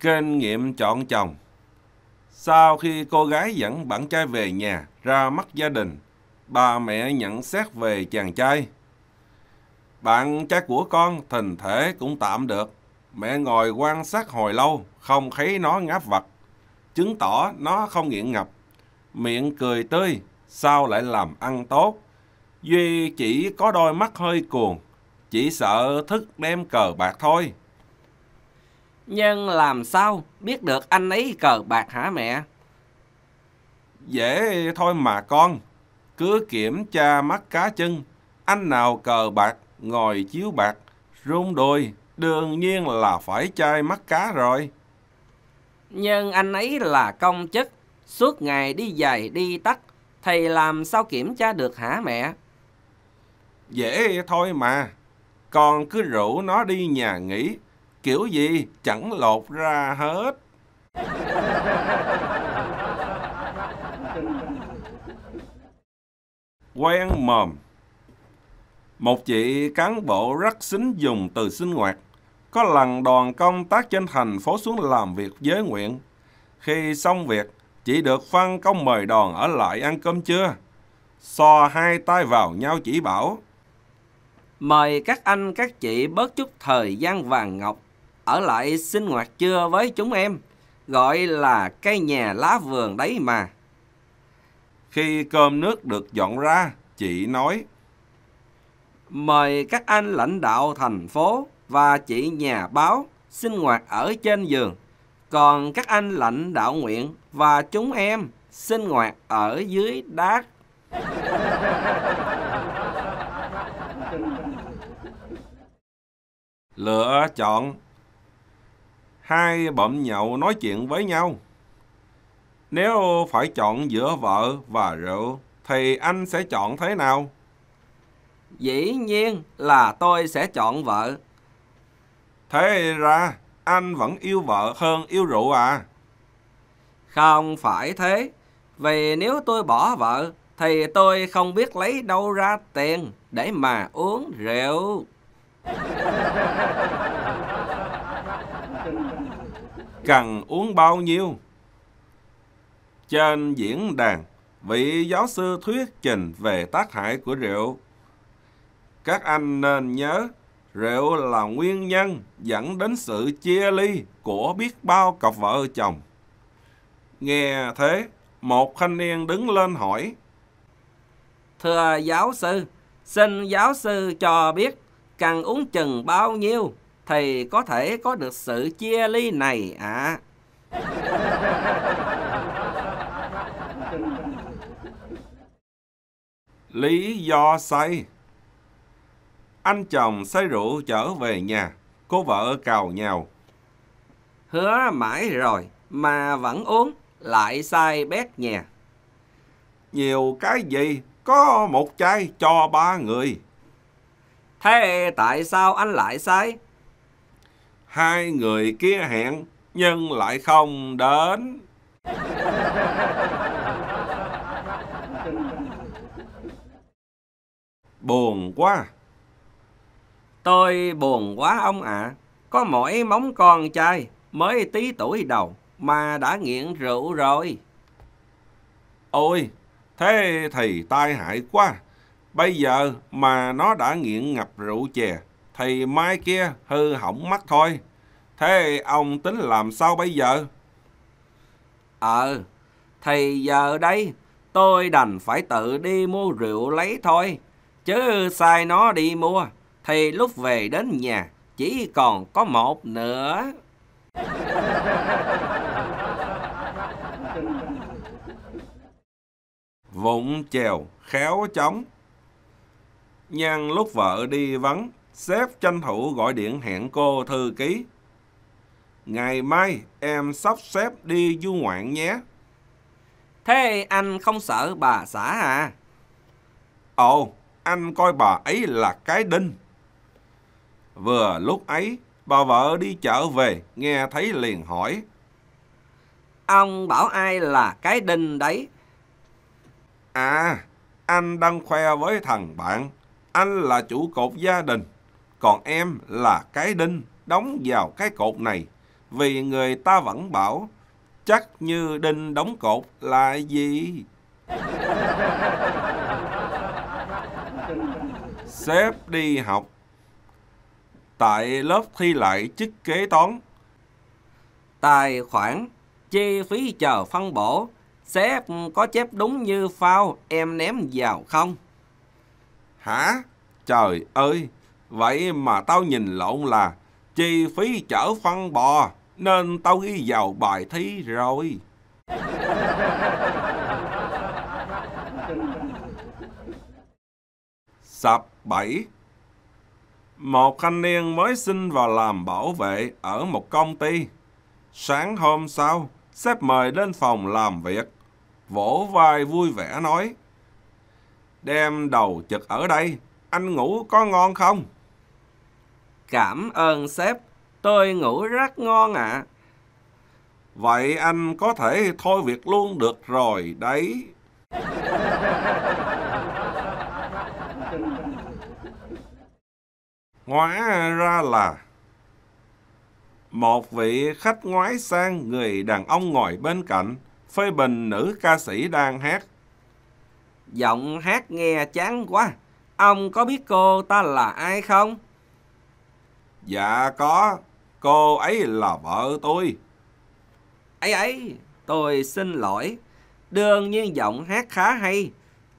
Kinh nghiệm chọn chồng Sau khi cô gái dẫn bạn trai về nhà ra mắt gia đình, bà mẹ nhận xét về chàng trai. Bạn trai của con thành thể cũng tạm được. Mẹ ngồi quan sát hồi lâu, không thấy nó ngáp vật. Chứng tỏ nó không nghiện ngập. Miệng cười tươi, sao lại làm ăn tốt. Duy chỉ có đôi mắt hơi cuồng, chỉ sợ thức đem cờ bạc thôi. Nhưng làm sao biết được anh ấy cờ bạc hả mẹ? Dễ thôi mà con. Cứ kiểm tra mắt cá chân. Anh nào cờ bạc, ngồi chiếu bạc, rung đôi, đương nhiên là phải chai mắt cá rồi. Nhưng anh ấy là công chức, suốt ngày đi giày đi tắt. Thầy làm sao kiểm tra được hả mẹ? Dễ thôi mà. Con cứ rủ nó đi nhà nghỉ Kiểu gì chẳng lột ra hết. Quen mồm Một chị cán bộ rất xính dùng từ sinh hoạt. Có lần đoàn công tác trên thành phố xuống làm việc giới Nguyện. Khi xong việc, chị được phân công mời đoàn ở lại ăn cơm trưa. So hai tay vào nhau chỉ bảo. Mời các anh các chị bớt chút thời gian vàng ngọc ở lại sinh hoạt trưa với chúng em, gọi là cái nhà lá vườn đấy mà. Khi cơm nước được dọn ra, chị nói, Mời các anh lãnh đạo thành phố và chị nhà báo sinh hoạt ở trên giường, còn các anh lãnh đạo nguyện và chúng em sinh hoạt ở dưới đá. Lựa chọn hai bậm nhậu nói chuyện với nhau. Nếu phải chọn giữa vợ và rượu, thì anh sẽ chọn thế nào? Dĩ nhiên là tôi sẽ chọn vợ. Thế ra, anh vẫn yêu vợ hơn yêu rượu à? Không phải thế, vì nếu tôi bỏ vợ, thì tôi không biết lấy đâu ra tiền để mà uống rượu. cần uống bao nhiêu. Trên diễn đàn, vị giáo sư thuyết trình về tác hại của rượu. Các anh nên nhớ, rượu là nguyên nhân dẫn đến sự chia ly của biết bao cặp vợ chồng. Nghe thế, một thanh niên đứng lên hỏi. Thưa giáo sư, xin giáo sư cho biết cần uống chừng bao nhiêu thì có thể có được sự chia ly này ạ. À. Lý do say Anh chồng say rượu trở về nhà, cô vợ cào nhào. Hứa mãi rồi mà vẫn uống, lại say bét nhà. Nhiều cái gì, có một chai cho ba người. Thế tại sao anh lại say? hai người kia hẹn nhưng lại không đến. buồn quá. Tôi buồn quá ông ạ. À. Có mỗi móng con trai mới tí tuổi đầu mà đã nghiện rượu rồi. Ôi, thế thì tai hại quá. Bây giờ mà nó đã nghiện ngập rượu chè thì mai kia hư hỏng mắt thôi. Thế ông tính làm sao bây giờ? Ờ, thì giờ đây tôi đành phải tự đi mua rượu lấy thôi. Chứ sai nó đi mua, thì lúc về đến nhà chỉ còn có một nữa. Vụng chèo, khéo chóng. Nhan lúc vợ đi vắng Sếp tranh thủ gọi điện hẹn cô thư ký. Ngày mai em sắp xếp đi du ngoạn nhé. Thế anh không sợ bà xã à? Ồ, anh coi bà ấy là cái đinh. Vừa lúc ấy, bà vợ đi chợ về, nghe thấy liền hỏi. Ông bảo ai là cái đinh đấy? À, anh đang khoe với thằng bạn, anh là chủ cột gia đình còn em là cái đinh đóng vào cái cột này, vì người ta vẫn bảo chắc như đinh đóng cột là gì? Sếp đi học tại lớp thi lại chức kế toán. Tài khoản, chi phí chờ phân bổ, sếp có chép đúng như phao em ném vào không? Hả? Trời ơi! Vậy mà tao nhìn lộn là chi phí chở phân bò nên tao ghi vào bài thi rồi. Sập 7 Một thanh niên mới xin vào làm bảo vệ ở một công ty. Sáng hôm sau, sếp mời lên phòng làm việc. Vỗ vai vui vẻ nói Đem đầu chật ở đây, anh ngủ có ngon không? Cảm ơn sếp, tôi ngủ rất ngon ạ. À. Vậy anh có thể thôi việc luôn được rồi đấy. Hóa ra là một vị khách ngoái sang người đàn ông ngồi bên cạnh, phê bình nữ ca sĩ đang hát. Giọng hát nghe chán quá, ông có biết cô ta là ai không? Dạ có, cô ấy là vợ tôi. Ấy ấy, tôi xin lỗi. Đương nhiên giọng hát khá hay,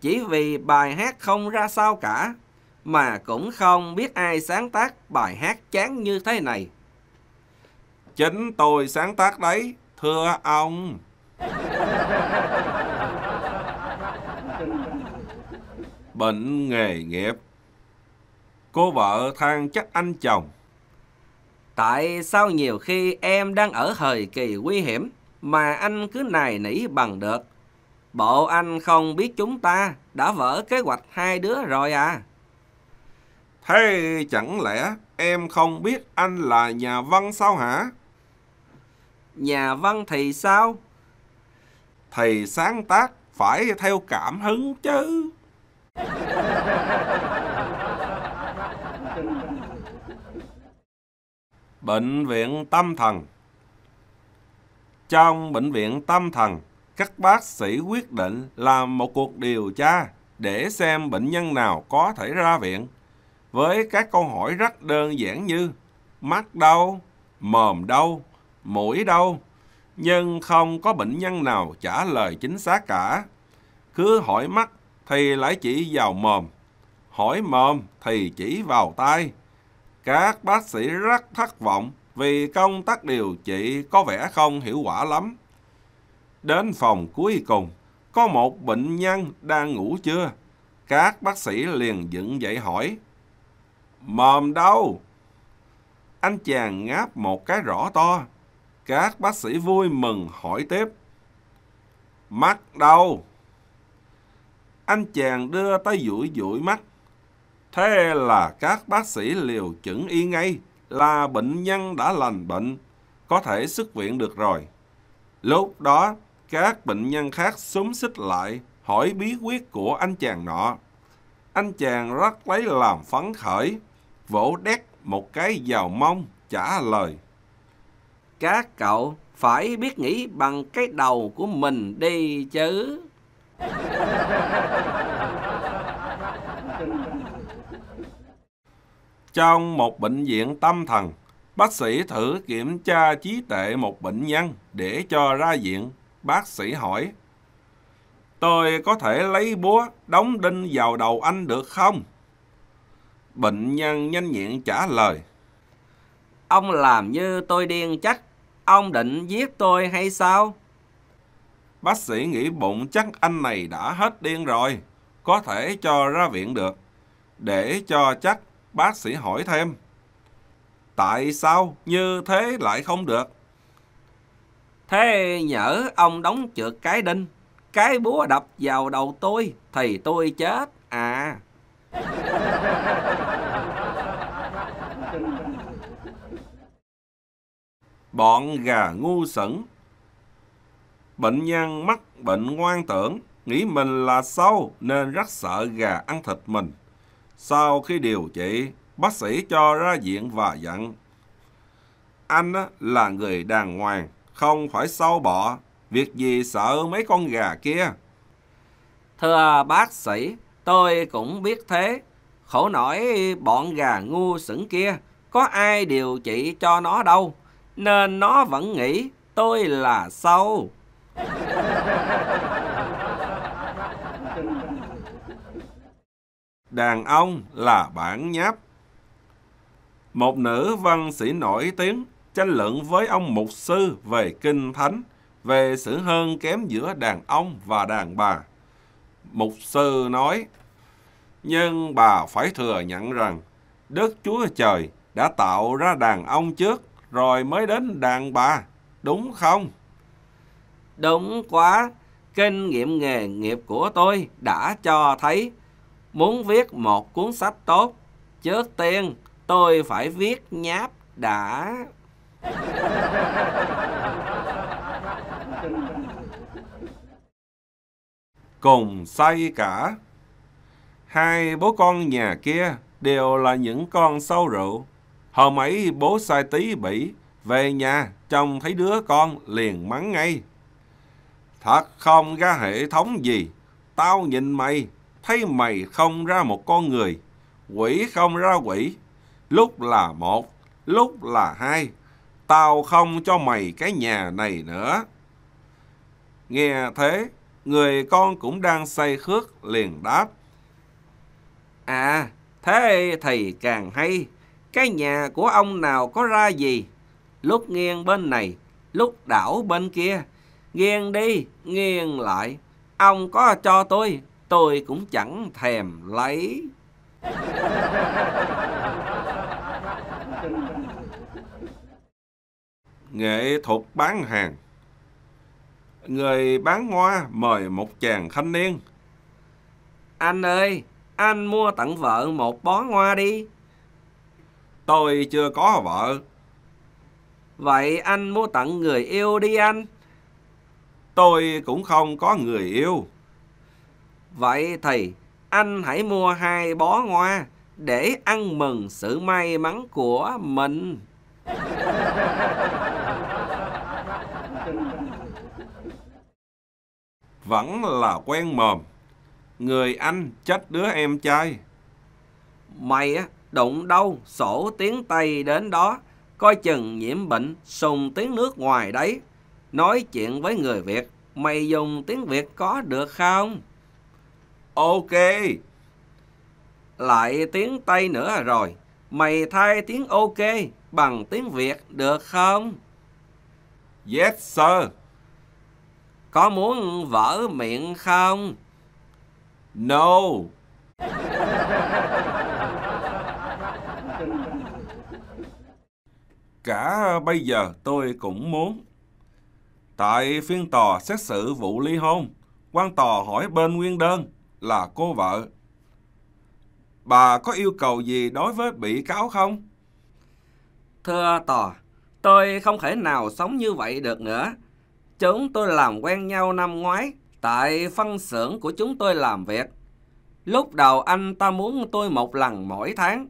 chỉ vì bài hát không ra sao cả, mà cũng không biết ai sáng tác bài hát chán như thế này. Chính tôi sáng tác đấy, thưa ông. Bệnh nghề nghiệp Cô vợ than trách anh chồng Tại sao nhiều khi em đang ở thời kỳ nguy hiểm mà anh cứ nài nỉ bằng được? Bộ anh không biết chúng ta đã vỡ kế hoạch hai đứa rồi à? Thế chẳng lẽ em không biết anh là nhà văn sao hả? Nhà văn thì sao? Thì sáng tác phải theo cảm hứng chứ. Bệnh viện tâm thần Trong bệnh viện tâm thần, các bác sĩ quyết định làm một cuộc điều tra để xem bệnh nhân nào có thể ra viện với các câu hỏi rất đơn giản như mắt đau, mồm đau, mũi đau, nhưng không có bệnh nhân nào trả lời chính xác cả. Cứ hỏi mắt thì lại chỉ vào mồm, hỏi mồm thì chỉ vào tai, các bác sĩ rất thất vọng vì công tác điều trị có vẻ không hiệu quả lắm. Đến phòng cuối cùng, có một bệnh nhân đang ngủ chưa? Các bác sĩ liền dựng dậy hỏi. Mồm đâu? Anh chàng ngáp một cái rõ to. Các bác sĩ vui mừng hỏi tiếp. Mắt đâu? Anh chàng đưa tay dụi dụi mắt Thế là các bác sĩ liều chẩn y ngay là bệnh nhân đã lành bệnh, có thể xuất viện được rồi. Lúc đó, các bệnh nhân khác súng xích lại hỏi bí quyết của anh chàng nọ. Anh chàng rất lấy làm phấn khởi, vỗ đét một cái vào mông trả lời. Các cậu phải biết nghĩ bằng cái đầu của mình đi chứ. Trong một bệnh viện tâm thần, bác sĩ thử kiểm tra trí tệ một bệnh nhân để cho ra viện. Bác sĩ hỏi, tôi có thể lấy búa đóng đinh vào đầu anh được không? Bệnh nhân nhanh nhẹn trả lời, Ông làm như tôi điên chắc, ông định giết tôi hay sao? Bác sĩ nghĩ bụng chắc anh này đã hết điên rồi, có thể cho ra viện được. Để cho chắc Bác sĩ hỏi thêm, tại sao như thế lại không được? Thế nhỡ ông đóng trượt cái đinh, cái búa đập vào đầu tôi thì tôi chết à. Bọn gà ngu sẩn Bệnh nhân mắc bệnh ngoan tưởng, nghĩ mình là sâu nên rất sợ gà ăn thịt mình. Sau khi điều trị, bác sĩ cho ra diện và dặn. Anh là người đàng hoàng, không phải sâu bọ, việc gì sợ mấy con gà kia. Thưa bác sĩ, tôi cũng biết thế. Khổ nổi bọn gà ngu sững kia, có ai điều trị cho nó đâu, nên nó vẫn nghĩ tôi là sâu. Đàn ông là bản nháp. Một nữ văn sĩ nổi tiếng tranh luận với ông mục sư về kinh thánh, về sự hơn kém giữa đàn ông và đàn bà. Mục sư nói, nhưng bà phải thừa nhận rằng Đức Chúa Trời đã tạo ra đàn ông trước rồi mới đến đàn bà, đúng không? Đúng quá, kinh nghiệm nghề nghiệp của tôi đã cho thấy Muốn viết một cuốn sách tốt, trước tiên tôi phải viết nháp đã. Cùng say cả. Hai bố con nhà kia đều là những con sâu rượu. Hôm ấy bố sai tí bỉ, về nhà chồng thấy đứa con liền mắng ngay. Thật không ra hệ thống gì, tao nhìn mày thấy mày không ra một con người, quỷ không ra quỷ, lúc là một, lúc là hai, tao không cho mày cái nhà này nữa. Nghe thế, người con cũng đang say khước liền đáp. À, thế thì càng hay, cái nhà của ông nào có ra gì? Lúc nghiêng bên này, lúc đảo bên kia, nghiêng đi, nghiêng lại. Ông có cho tôi tôi cũng chẳng thèm lấy. Nghệ thuật bán hàng Người bán hoa mời một chàng thanh niên. Anh ơi, anh mua tặng vợ một bó hoa đi. Tôi chưa có vợ. Vậy anh mua tặng người yêu đi anh. Tôi cũng không có người yêu. Vậy thì anh hãy mua hai bó hoa để ăn mừng sự may mắn của mình. Vẫn là quen mồm. Người anh trách đứa em trai. Mày á, đụng đâu sổ tiếng Tây đến đó, coi chừng nhiễm bệnh sùng tiếng nước ngoài đấy. Nói chuyện với người Việt, mày dùng tiếng Việt có được không? Ok. Lại tiếng Tây nữa rồi. Mày thay tiếng ok bằng tiếng Việt được không? Yes, sir. Có muốn vỡ miệng không? No. Cả bây giờ tôi cũng muốn. Tại phiên tòa xét xử vụ ly hôn, quan tòa hỏi bên nguyên đơn là cô vợ. Bà có yêu cầu gì đối với bị cáo không? Thưa tòa, tôi không thể nào sống như vậy được nữa. Chúng tôi làm quen nhau năm ngoái tại phân xưởng của chúng tôi làm việc. Lúc đầu anh ta muốn tôi một lần mỗi tháng,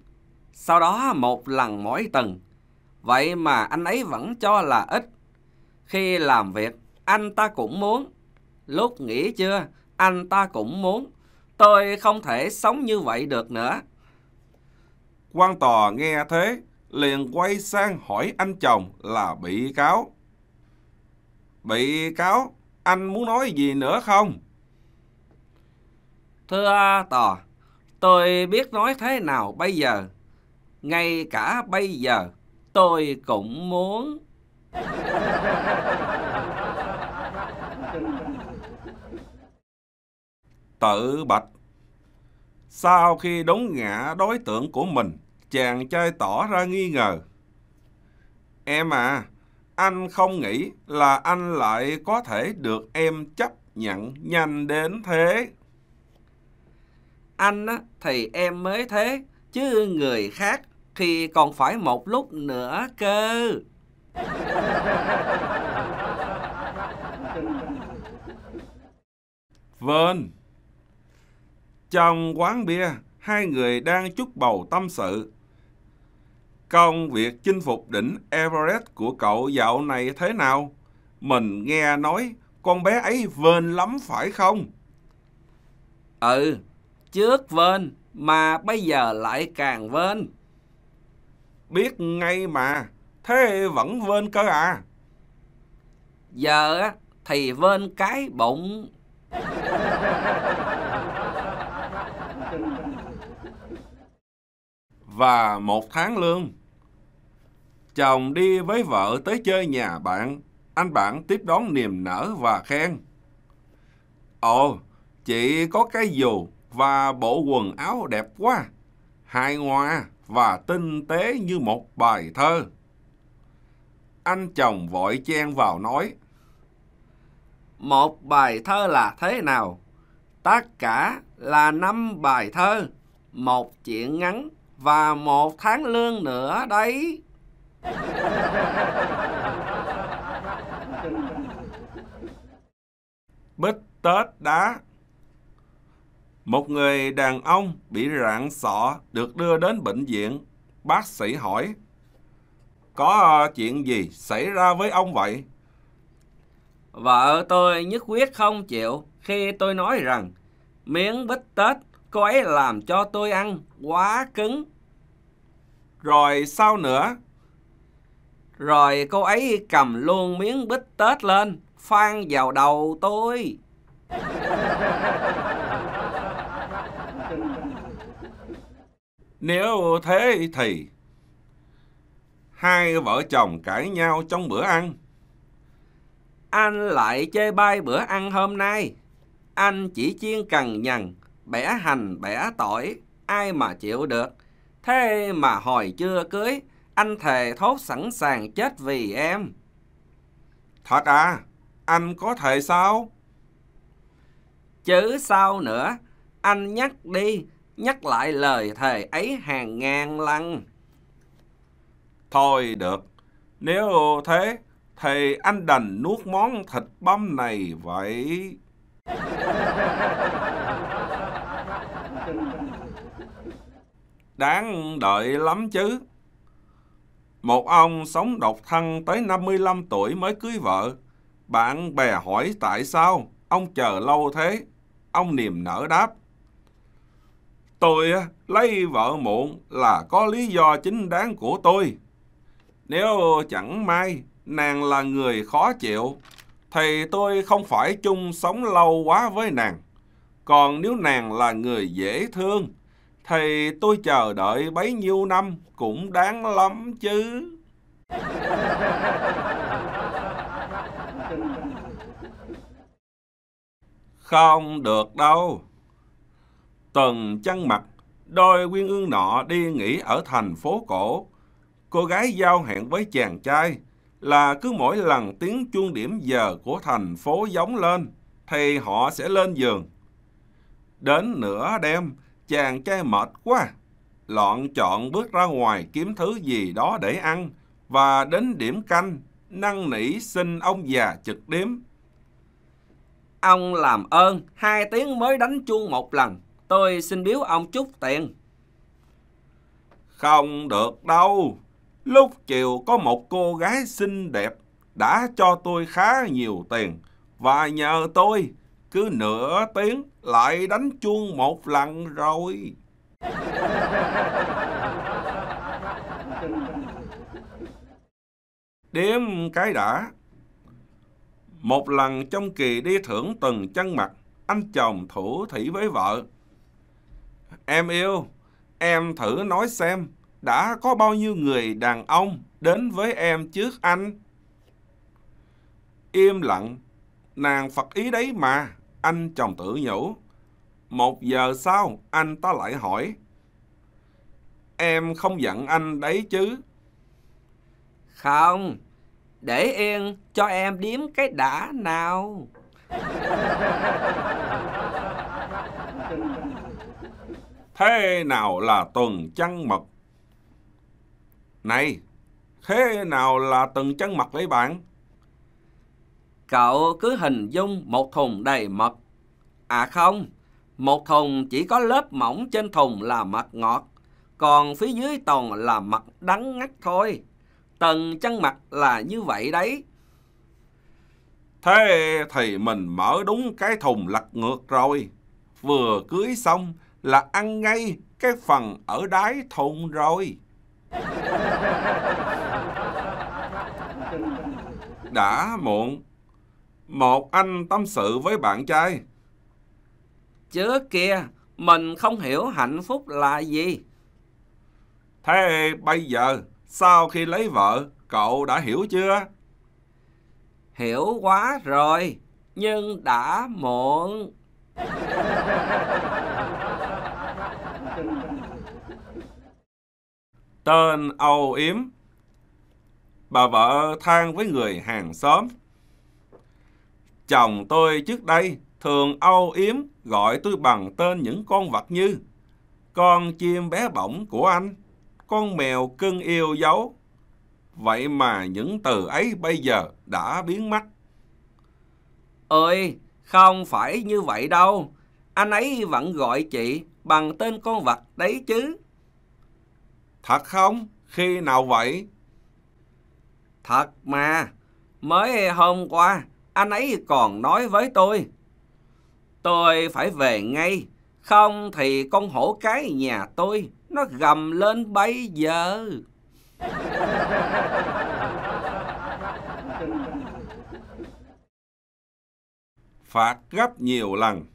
sau đó một lần mỗi tuần. Vậy mà anh ấy vẫn cho là ít. Khi làm việc, anh ta cũng muốn. Lúc nghỉ chưa, anh ta cũng muốn. Tôi không thể sống như vậy được nữa. Quan tòa nghe thế, liền quay sang hỏi anh chồng là bị cáo. Bị cáo, anh muốn nói gì nữa không? Thưa tòa, tôi biết nói thế nào bây giờ. Ngay cả bây giờ, tôi cũng muốn... tự bạch. Sau khi đốn ngã đối tượng của mình, chàng trai tỏ ra nghi ngờ. Em à, anh không nghĩ là anh lại có thể được em chấp nhận nhanh đến thế. Anh á, thì em mới thế, chứ người khác thì còn phải một lúc nữa cơ. Vâng. Trong quán bia, hai người đang chúc bầu tâm sự. Công việc chinh phục đỉnh Everest của cậu dạo này thế nào? Mình nghe nói con bé ấy vên lắm phải không? Ừ, trước vên mà bây giờ lại càng vên. Biết ngay mà, thế vẫn vên cơ à? Giờ thì vên cái bụng. Và một tháng lương. Chồng đi với vợ tới chơi nhà bạn, anh bạn tiếp đón niềm nở và khen. Ồ, chị có cái dù và bộ quần áo đẹp quá, hài hòa và tinh tế như một bài thơ. Anh chồng vội chen vào nói, Một bài thơ là thế nào? tất cả là năm bài thơ, một chuyện ngắn và một tháng lương nữa đấy. Bích Tết Đá Một người đàn ông bị rạn sọ được đưa đến bệnh viện. Bác sĩ hỏi, có chuyện gì xảy ra với ông vậy? Vợ tôi nhất quyết không chịu khi tôi nói rằng miếng bít tết cô ấy làm cho tôi ăn quá cứng. Rồi sao nữa? Rồi cô ấy cầm luôn miếng bít tết lên, phan vào đầu tôi. Nếu thế thì hai vợ chồng cãi nhau trong bữa ăn. Anh lại chê bai bữa ăn hôm nay. Anh chỉ chiên cằn nhằn, bẻ hành bẻ tỏi, ai mà chịu được. Thế mà hồi chưa cưới, anh thề thốt sẵn sàng chết vì em. Thật à, anh có thể sao? Chứ sao nữa, anh nhắc đi, nhắc lại lời thề ấy hàng ngàn lần. Thôi được, nếu thế thì anh đành nuốt món thịt băm này vậy. Đáng đợi lắm chứ. Một ông sống độc thân tới 55 tuổi mới cưới vợ. Bạn bè hỏi tại sao ông chờ lâu thế. Ông niềm nở đáp. Tôi lấy vợ muộn là có lý do chính đáng của tôi. Nếu chẳng may nàng là người khó chịu thì tôi không phải chung sống lâu quá với nàng. Còn nếu nàng là người dễ thương, thì tôi chờ đợi bấy nhiêu năm cũng đáng lắm chứ. Không được đâu. Tuần chân mặt, đôi quyên ương nọ đi nghỉ ở thành phố cổ. Cô gái giao hẹn với chàng trai là cứ mỗi lần tiếng chuông điểm giờ của thành phố giống lên thì họ sẽ lên giường. Đến nửa đêm, chàng trai mệt quá, lọn chọn bước ra ngoài kiếm thứ gì đó để ăn và đến điểm canh năng nỉ xin ông già trực điếm. Ông làm ơn, hai tiếng mới đánh chuông một lần, tôi xin biếu ông chút tiền. Không được đâu, Lúc chiều có một cô gái xinh đẹp đã cho tôi khá nhiều tiền và nhờ tôi cứ nửa tiếng lại đánh chuông một lần rồi. Đếm cái đã. Một lần trong kỳ đi thưởng từng chân mặt, anh chồng thủ thỉ với vợ. Em yêu, em thử nói xem đã có bao nhiêu người đàn ông đến với em trước anh? Im lặng, nàng Phật ý đấy mà, anh chồng tự nhủ. Một giờ sau, anh ta lại hỏi. Em không giận anh đấy chứ? Không, để yên cho em điếm cái đã nào. Thế nào là tuần trăng mật này, thế nào là từng chân mật đấy bạn? Cậu cứ hình dung một thùng đầy mật. À không, một thùng chỉ có lớp mỏng trên thùng là mật ngọt, còn phía dưới toàn là mật đắng ngắt thôi. Tầng chân mặt là như vậy đấy. Thế thì mình mở đúng cái thùng lật ngược rồi. Vừa cưới xong là ăn ngay cái phần ở đáy thùng rồi. Đã muộn Một anh tâm sự với bạn trai Chứ kia Mình không hiểu hạnh phúc là gì Thế bây giờ Sau khi lấy vợ Cậu đã hiểu chưa Hiểu quá rồi Nhưng đã muộn tên âu yếm. Bà vợ than với người hàng xóm. Chồng tôi trước đây thường âu yếm gọi tôi bằng tên những con vật như con chim bé bỏng của anh, con mèo cưng yêu dấu. Vậy mà những từ ấy bây giờ đã biến mất. Ơi, không phải như vậy đâu. Anh ấy vẫn gọi chị bằng tên con vật đấy chứ. Thật không? Khi nào vậy? Thật mà, mới hôm qua anh ấy còn nói với tôi. Tôi phải về ngay, không thì con hổ cái nhà tôi nó gầm lên bây giờ. Phạt gấp nhiều lần.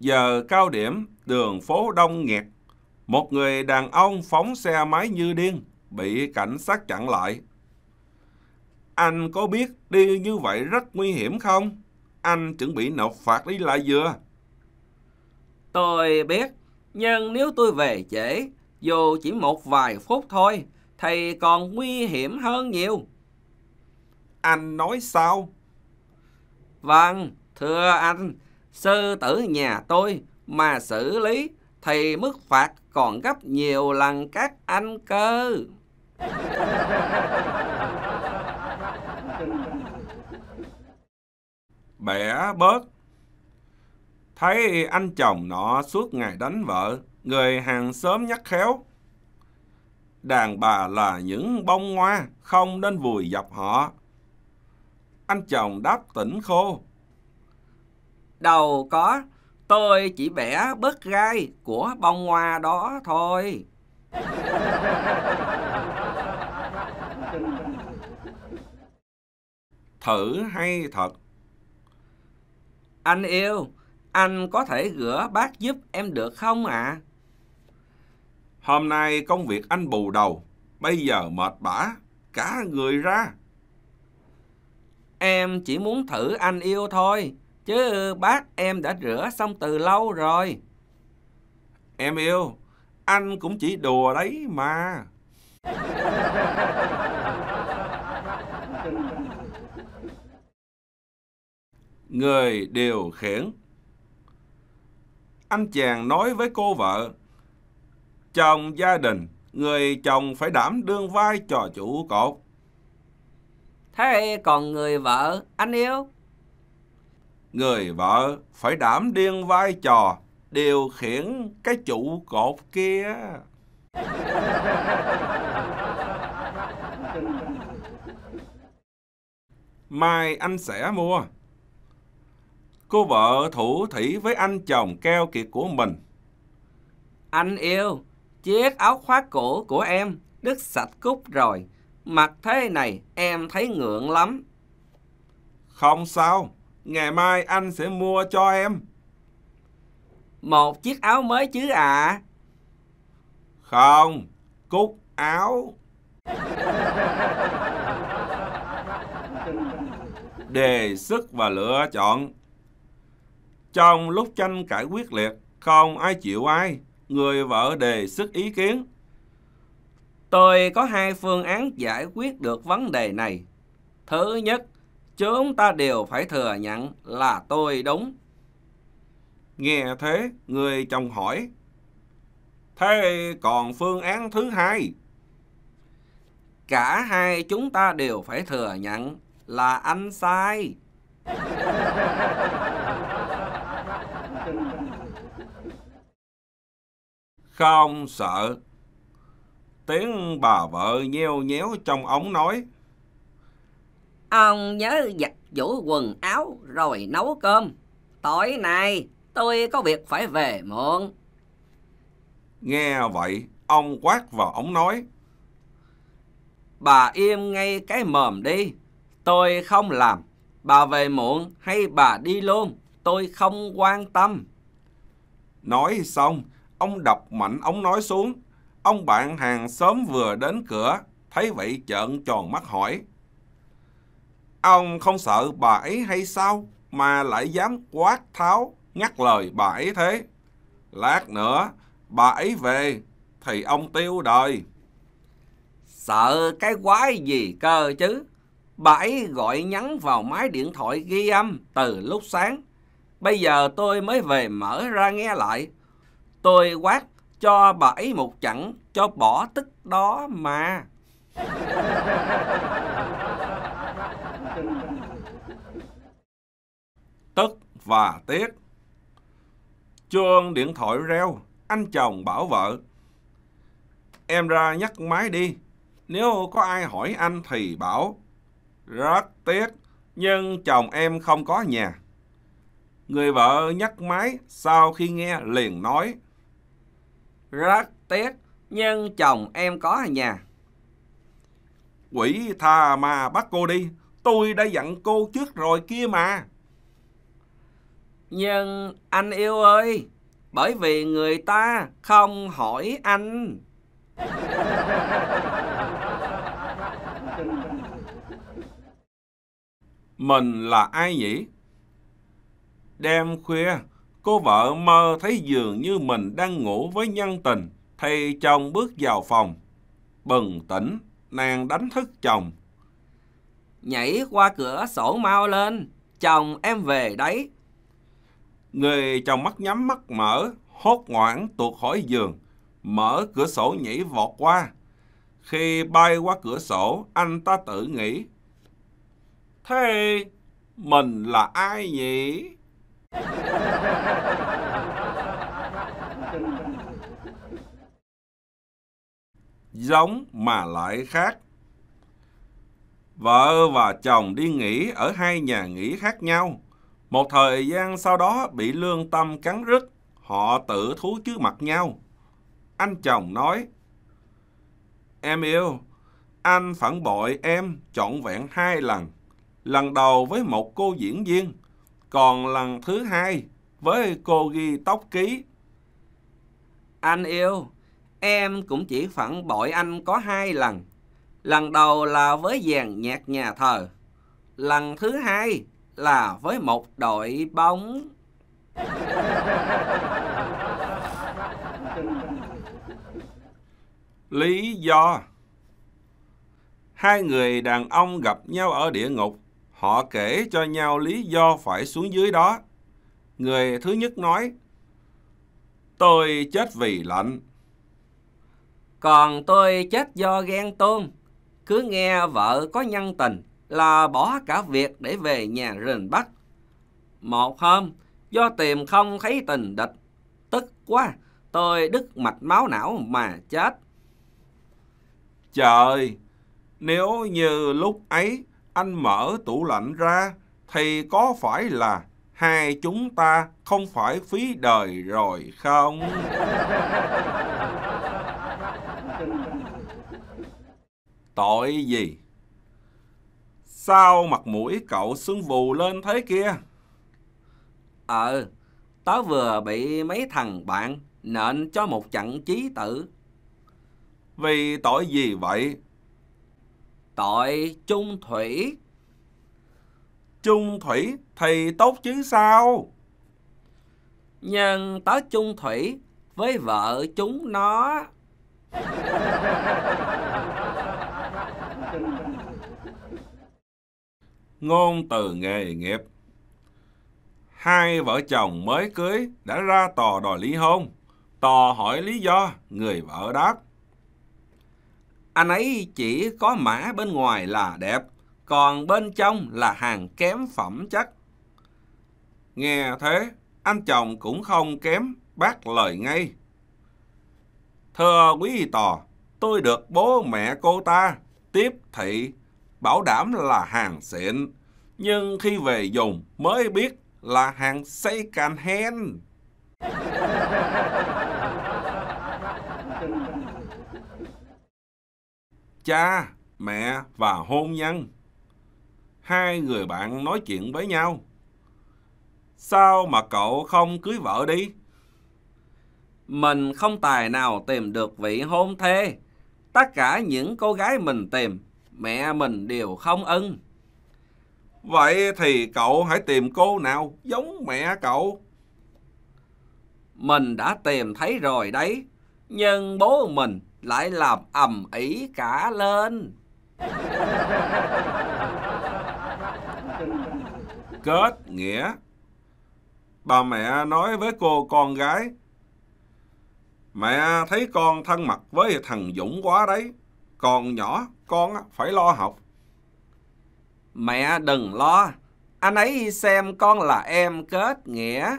Giờ cao điểm, đường phố đông nghẹt một người đàn ông phóng xe máy như điên, bị cảnh sát chặn lại. Anh có biết đi như vậy rất nguy hiểm không? Anh chuẩn bị nộp phạt đi lại vừa. Tôi biết, nhưng nếu tôi về trễ, dù chỉ một vài phút thôi, thì còn nguy hiểm hơn nhiều. Anh nói sao? Vâng, thưa anh, sư tử nhà tôi mà xử lý thì mức phạt còn gấp nhiều lần các anh cơ bẻ bớt thấy anh chồng nọ suốt ngày đánh vợ người hàng xóm nhắc khéo đàn bà là những bông hoa không nên vùi dập họ anh chồng đáp tỉnh khô đầu có Tôi chỉ vẽ bớt gai của bông hoa đó thôi. Thử hay thật. Anh yêu, anh có thể rửa bát giúp em được không ạ? À? Hôm nay công việc anh bù đầu, bây giờ mệt bã, cả người ra. Em chỉ muốn thử anh yêu thôi, Chứ bác em đã rửa xong từ lâu rồi. Em yêu, anh cũng chỉ đùa đấy mà. Người điều khiển Anh chàng nói với cô vợ Chồng gia đình Người chồng phải đảm đương vai trò chủ cột Thế còn người vợ Anh yêu người vợ phải đảm đương vai trò điều khiển cái trụ cột kia. Mai anh sẽ mua. Cô vợ thủ thủy với anh chồng keo kiệt của mình. Anh yêu, chiếc áo khoác cổ của em đứt sạch cúc rồi. Mặc thế này em thấy ngượng lắm. Không sao, Ngày mai anh sẽ mua cho em. Một chiếc áo mới chứ ạ? À? Không, cúc áo. Đề sức và lựa chọn. Trong lúc tranh cãi quyết liệt, không ai chịu ai, người vợ đề sức ý kiến. Tôi có hai phương án giải quyết được vấn đề này. Thứ nhất, chúng ta đều phải thừa nhận là tôi đúng. Nghe thế, người chồng hỏi, Thế còn phương án thứ hai? Cả hai chúng ta đều phải thừa nhận là anh sai. Không sợ. Tiếng bà vợ nheo nhéo trong ống nói. Ông nhớ giặt vũ quần áo rồi nấu cơm. Tối nay tôi có việc phải về muộn. Nghe vậy, ông quát vào ống nói. Bà im ngay cái mồm đi. Tôi không làm. Bà về muộn hay bà đi luôn. Tôi không quan tâm. Nói xong, ông đập mạnh ống nói xuống. Ông bạn hàng xóm vừa đến cửa, thấy vậy trợn tròn mắt hỏi. Ông không sợ bà ấy hay sao mà lại dám quát tháo ngắt lời bà ấy thế? Lát nữa bà ấy về thì ông tiêu đời. Sợ cái quái gì cơ chứ? Bà ấy gọi nhắn vào máy điện thoại ghi âm từ lúc sáng. Bây giờ tôi mới về mở ra nghe lại. Tôi quát cho bà ấy một chặng cho bỏ tức đó mà. Tức và tiếc. Chuông điện thoại reo, anh chồng bảo vợ. Em ra nhắc máy đi, nếu có ai hỏi anh thì bảo. Rất tiếc, nhưng chồng em không có nhà. Người vợ nhắc máy sau khi nghe liền nói. Rất tiếc, nhưng chồng em có nhà. Quỷ tha ma bắt cô đi, Tôi đã dặn cô trước rồi kia mà. Nhưng anh yêu ơi, bởi vì người ta không hỏi anh. Mình là ai nhỉ? Đêm khuya, cô vợ mơ thấy giường như mình đang ngủ với nhân tình. Thì chồng bước vào phòng. Bừng tỉnh, nàng đánh thức chồng. Nhảy qua cửa sổ mau lên Chồng em về đấy Người chồng mắt nhắm mắt mở Hốt ngoảng tuột khỏi giường Mở cửa sổ nhảy vọt qua Khi bay qua cửa sổ Anh ta tự nghĩ Thế mình là ai nhỉ? Giống mà lại khác Vợ và chồng đi nghỉ ở hai nhà nghỉ khác nhau. Một thời gian sau đó bị lương tâm cắn rứt, họ tự thú trước mặt nhau. Anh chồng nói, Em yêu, anh phản bội em trọn vẹn hai lần. Lần đầu với một cô diễn viên, còn lần thứ hai với cô ghi tóc ký. Anh yêu, em cũng chỉ phản bội anh có hai lần. Lần đầu là với dàn nhạc nhà thờ. Lần thứ hai là với một đội bóng. Lý do Hai người đàn ông gặp nhau ở địa ngục. Họ kể cho nhau lý do phải xuống dưới đó. Người thứ nhất nói Tôi chết vì lạnh. Còn tôi chết do ghen tuông cứ nghe vợ có nhân tình là bỏ cả việc để về nhà rình bắt. Một hôm, do tìm không thấy tình địch, tức quá, tôi đứt mạch máu não mà chết. Trời, nếu như lúc ấy anh mở tủ lạnh ra, thì có phải là hai chúng ta không phải phí đời rồi không? Tội gì? Sao mặt mũi cậu sưng vù lên thế kia? Ờ, tớ vừa bị mấy thằng bạn nện cho một trận chí tử. Vì tội gì vậy? Tội chung thủy. Chung thủy thì tốt chứ sao? Nhưng tớ chung thủy với vợ chúng nó. ngôn từ nghề nghiệp. Hai vợ chồng mới cưới đã ra tòa đòi ly hôn. Tòa hỏi lý do, người vợ đáp. Anh ấy chỉ có mã bên ngoài là đẹp, còn bên trong là hàng kém phẩm chất. Nghe thế, anh chồng cũng không kém, bác lời ngay. Thưa quý tòa, tôi được bố mẹ cô ta tiếp thị bảo đảm là hàng xịn. Nhưng khi về dùng mới biết là hàng xây can hen. Cha, mẹ và hôn nhân. Hai người bạn nói chuyện với nhau. Sao mà cậu không cưới vợ đi? Mình không tài nào tìm được vị hôn thê. Tất cả những cô gái mình tìm mẹ mình đều không ưng. Vậy thì cậu hãy tìm cô nào giống mẹ cậu. Mình đã tìm thấy rồi đấy, nhưng bố mình lại làm ầm ĩ cả lên. Kết nghĩa Bà mẹ nói với cô con gái Mẹ thấy con thân mật với thằng Dũng quá đấy Còn nhỏ con phải lo học. Mẹ đừng lo, anh ấy xem con là em kết nghĩa.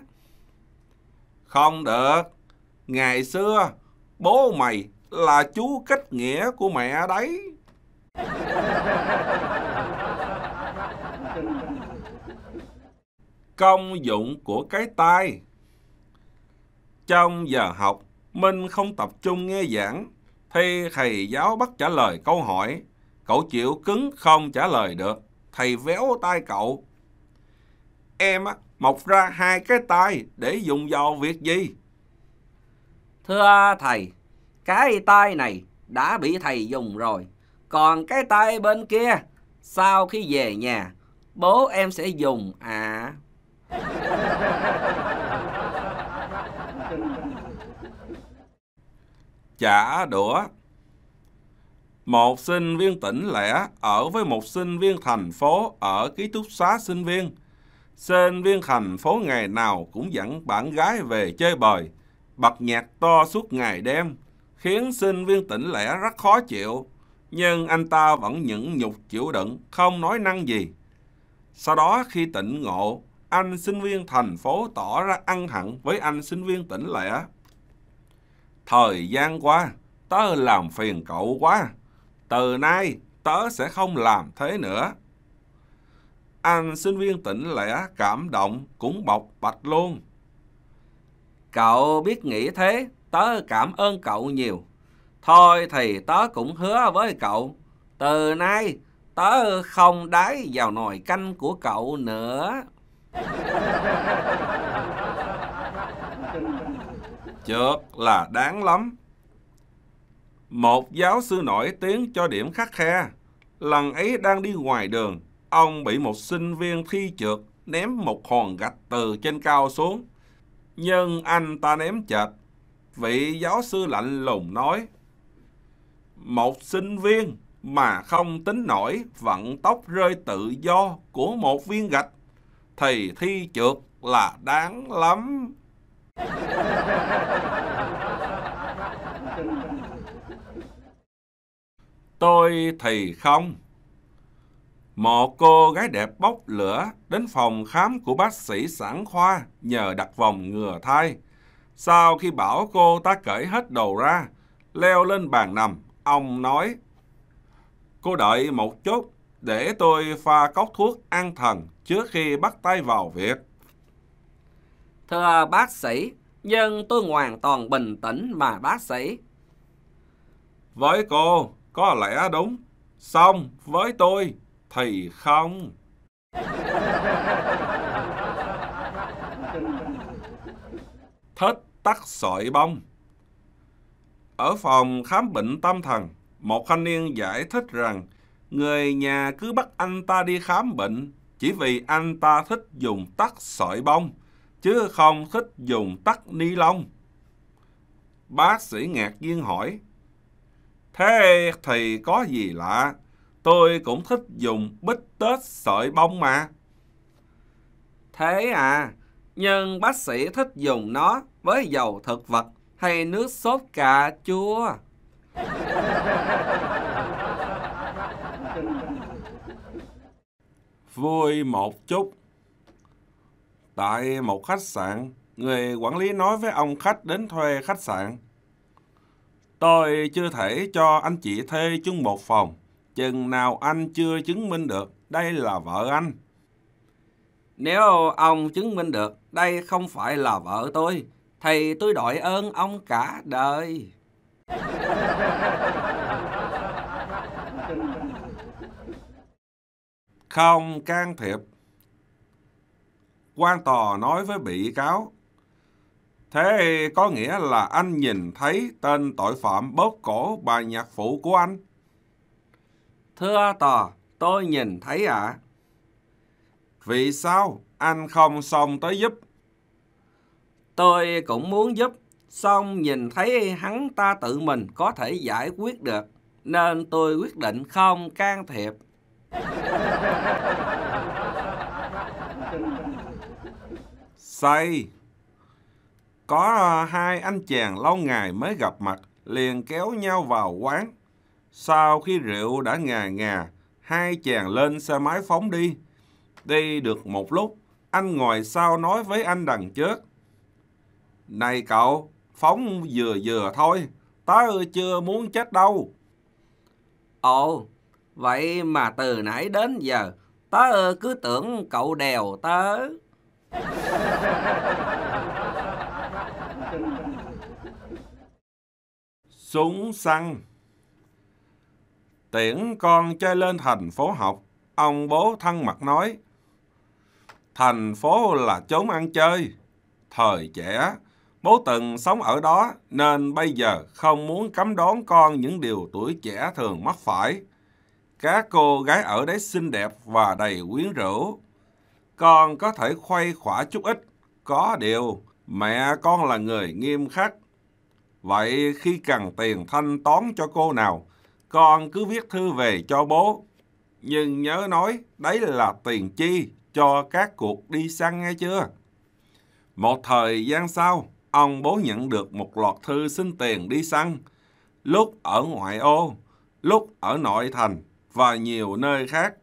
Không được, ngày xưa bố mày là chú kết nghĩa của mẹ đấy. Công dụng của cái tai Trong giờ học, Minh không tập trung nghe giảng thì thầy giáo bắt trả lời câu hỏi, cậu chịu cứng không trả lời được. Thầy véo tay cậu. Em á, mọc ra hai cái tay để dùng vào việc gì? Thưa thầy, cái tay này đã bị thầy dùng rồi. Còn cái tay bên kia, sau khi về nhà, bố em sẽ dùng à. chả đũa. Một sinh viên tỉnh lẻ ở với một sinh viên thành phố ở ký túc xá sinh viên. Sinh viên thành phố ngày nào cũng dẫn bạn gái về chơi bời, bật nhạc to suốt ngày đêm, khiến sinh viên tỉnh lẻ rất khó chịu. Nhưng anh ta vẫn nhẫn nhục chịu đựng, không nói năng gì. Sau đó khi tỉnh ngộ, anh sinh viên thành phố tỏ ra ăn hận với anh sinh viên tỉnh lẻ Thời gian qua, tớ làm phiền cậu quá. Từ nay, tớ sẽ không làm thế nữa. Anh sinh viên tỉnh lẻ cảm động cũng bộc bạch luôn. Cậu biết nghĩ thế, tớ cảm ơn cậu nhiều. Thôi thì tớ cũng hứa với cậu, từ nay tớ không đái vào nồi canh của cậu nữa. Chợt là đáng lắm. Một giáo sư nổi tiếng cho điểm khắc khe. Lần ấy đang đi ngoài đường, ông bị một sinh viên thi trượt ném một hòn gạch từ trên cao xuống. Nhưng anh ta ném chệch. Vị giáo sư lạnh lùng nói, Một sinh viên mà không tính nổi vận tốc rơi tự do của một viên gạch thì thi trượt là đáng lắm. Tôi thì không. Một cô gái đẹp bốc lửa đến phòng khám của bác sĩ sản khoa nhờ đặt vòng ngừa thai. Sau khi bảo cô ta cởi hết đồ ra, leo lên bàn nằm, ông nói Cô đợi một chút để tôi pha cốc thuốc an thần trước khi bắt tay vào việc. Thưa bác sĩ, nhưng tôi hoàn toàn bình tĩnh mà bác sĩ. Với cô, có lẽ đúng. Xong, với tôi thì không. Thích tắt sợi bông Ở phòng khám bệnh tâm thần, một thanh niên giải thích rằng người nhà cứ bắt anh ta đi khám bệnh chỉ vì anh ta thích dùng tắt sợi bông chứ không thích dùng tắc ni lông. Bác sĩ ngạc nhiên hỏi, Thế thì có gì lạ, tôi cũng thích dùng bít tết sợi bông mà. Thế à, nhưng bác sĩ thích dùng nó với dầu thực vật hay nước sốt cà chua. Vui một chút Tại một khách sạn, người quản lý nói với ông khách đến thuê khách sạn. Tôi chưa thể cho anh chị thuê chung một phòng, chừng nào anh chưa chứng minh được đây là vợ anh. Nếu ông chứng minh được đây không phải là vợ tôi, thì tôi đội ơn ông cả đời. Không can thiệp quan tòa nói với bị cáo Thế có nghĩa là anh nhìn thấy tên tội phạm bóp cổ bà nhạc phụ của anh? Thưa tòa, tôi nhìn thấy ạ. À. Vì sao anh không xông tới giúp? Tôi cũng muốn giúp, xong nhìn thấy hắn ta tự mình có thể giải quyết được, nên tôi quyết định không can thiệp. say, Có à, hai anh chàng lâu ngày mới gặp mặt, liền kéo nhau vào quán. Sau khi rượu đã ngà ngà, hai chàng lên xe máy phóng đi. Đi được một lúc, anh ngồi sau nói với anh đằng trước. Này cậu, phóng vừa vừa thôi, tớ chưa muốn chết đâu. Ồ, vậy mà từ nãy đến giờ, tớ cứ tưởng cậu đèo tớ. Súng săn Tiễn con chơi lên thành phố học, ông bố thân mặt nói. Thành phố là chốn ăn chơi. Thời trẻ, bố từng sống ở đó nên bây giờ không muốn cấm đón con những điều tuổi trẻ thường mắc phải. Các cô gái ở đấy xinh đẹp và đầy quyến rũ. Con có thể khuây khỏa chút ít, có điều mẹ con là người nghiêm khắc. Vậy khi cần tiền thanh toán cho cô nào, con cứ viết thư về cho bố. Nhưng nhớ nói đấy là tiền chi cho các cuộc đi săn nghe chưa? Một thời gian sau, ông bố nhận được một loạt thư xin tiền đi săn, lúc ở ngoại ô, lúc ở nội thành và nhiều nơi khác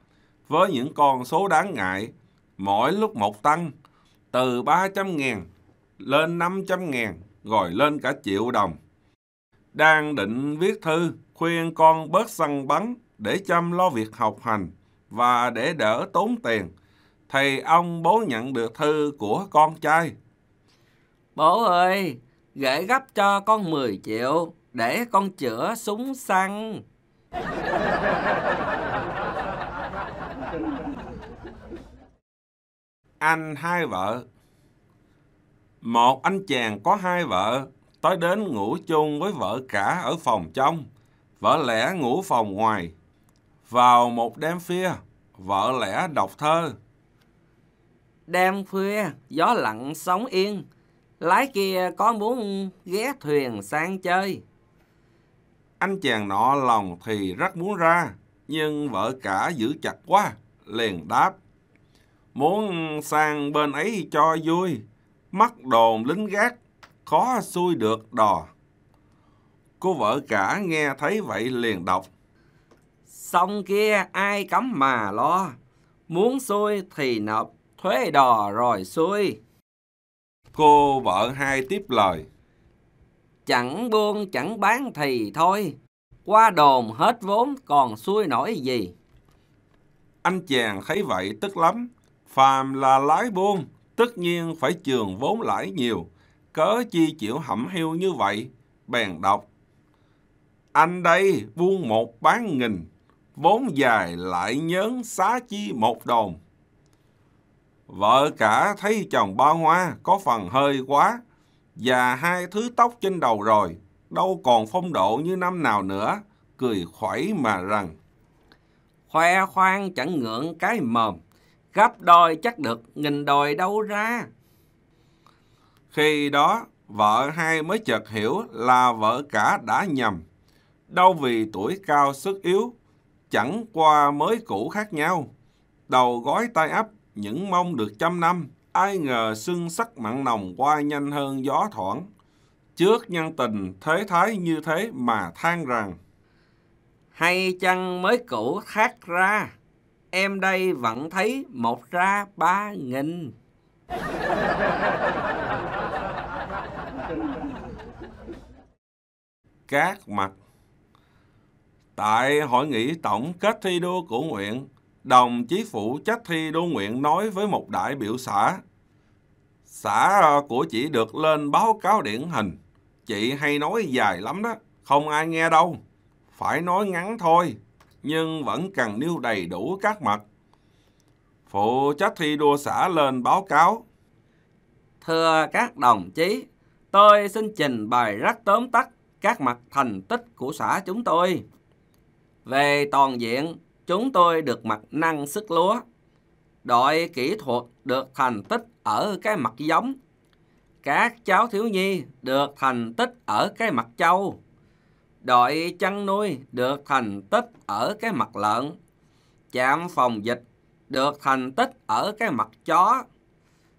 với những con số đáng ngại mỗi lúc một tăng từ 300 ngàn lên 500 ngàn rồi lên cả triệu đồng. Đang định viết thư khuyên con bớt săn bắn để chăm lo việc học hành và để đỡ tốn tiền, thì ông bố nhận được thư của con trai. Bố ơi, gửi gấp cho con 10 triệu để con chữa súng săn. anh hai vợ. Một anh chàng có hai vợ, tới đến ngủ chung với vợ cả ở phòng trong, vợ lẽ ngủ phòng ngoài. Vào một đêm khuya, vợ lẽ đọc thơ. Đêm khuya, gió lặng sóng yên, lái kia có muốn ghé thuyền sang chơi. Anh chàng nọ lòng thì rất muốn ra, nhưng vợ cả giữ chặt quá, liền đáp. Muốn sang bên ấy cho vui, mắt đồn lính gác, khó xui được đò. Cô vợ cả nghe thấy vậy liền đọc. xong kia ai cấm mà lo, muốn xui thì nộp thuế đò rồi xui. Cô vợ hai tiếp lời. Chẳng buôn chẳng bán thì thôi, qua đồn hết vốn còn xui nổi gì. Anh chàng thấy vậy tức lắm, Phàm là lái buôn, tất nhiên phải trường vốn lãi nhiều, cớ chi chịu hẩm hiu như vậy, bèn đọc. Anh đây buôn một bán nghìn, vốn dài lại nhớn xá chi một đồn. Vợ cả thấy chồng ba hoa có phần hơi quá, và hai thứ tóc trên đầu rồi, đâu còn phong độ như năm nào nữa, cười khuẩy mà rằng. Khoe khoang chẳng ngượng cái mồm, gấp đôi chắc được nghìn đồi đâu ra khi đó vợ hai mới chợt hiểu là vợ cả đã nhầm đâu vì tuổi cao sức yếu chẳng qua mới cũ khác nhau đầu gói tay ấp những mong được trăm năm ai ngờ xương sắc mặn nồng qua nhanh hơn gió thoảng trước nhân tình thế thái như thế mà than rằng hay chăng mới cũ khác ra em đây vẫn thấy một ra ba nghìn Cát mặt Tại hội nghị tổng kết thi đua của nguyện, đồng chí phụ trách thi đua nguyện nói với một đại biểu xã. Xã của chị được lên báo cáo điển hình. Chị hay nói dài lắm đó, không ai nghe đâu. Phải nói ngắn thôi, nhưng vẫn cần nêu đầy đủ các mặt. Phụ trách thi đua xã lên báo cáo. Thưa các đồng chí, tôi xin trình bày rất tóm tắt các mặt thành tích của xã chúng tôi. Về toàn diện, chúng tôi được mặt năng sức lúa. Đội kỹ thuật được thành tích ở cái mặt giống. Các cháu thiếu nhi được thành tích ở cái mặt châu đội chăn nuôi được thành tích ở cái mặt lợn, chạm phòng dịch được thành tích ở cái mặt chó,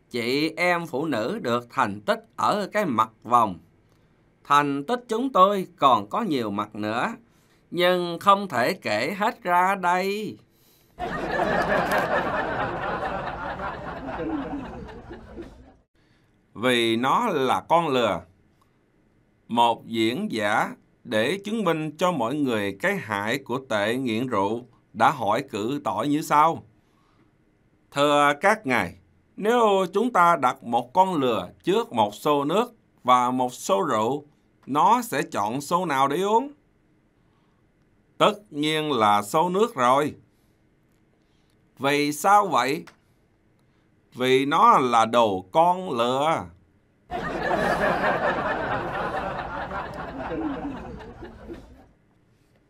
chị em phụ nữ được thành tích ở cái mặt vòng. Thành tích chúng tôi còn có nhiều mặt nữa, nhưng không thể kể hết ra đây. Vì nó là con lừa. Một diễn giả để chứng minh cho mọi người cái hại của tệ nghiện rượu đã hỏi cử tỏi như sau. Thưa các ngài, nếu chúng ta đặt một con lừa trước một xô nước và một xô rượu, nó sẽ chọn xô nào để uống? Tất nhiên là xô nước rồi. Vì sao vậy? Vì nó là đồ con lừa.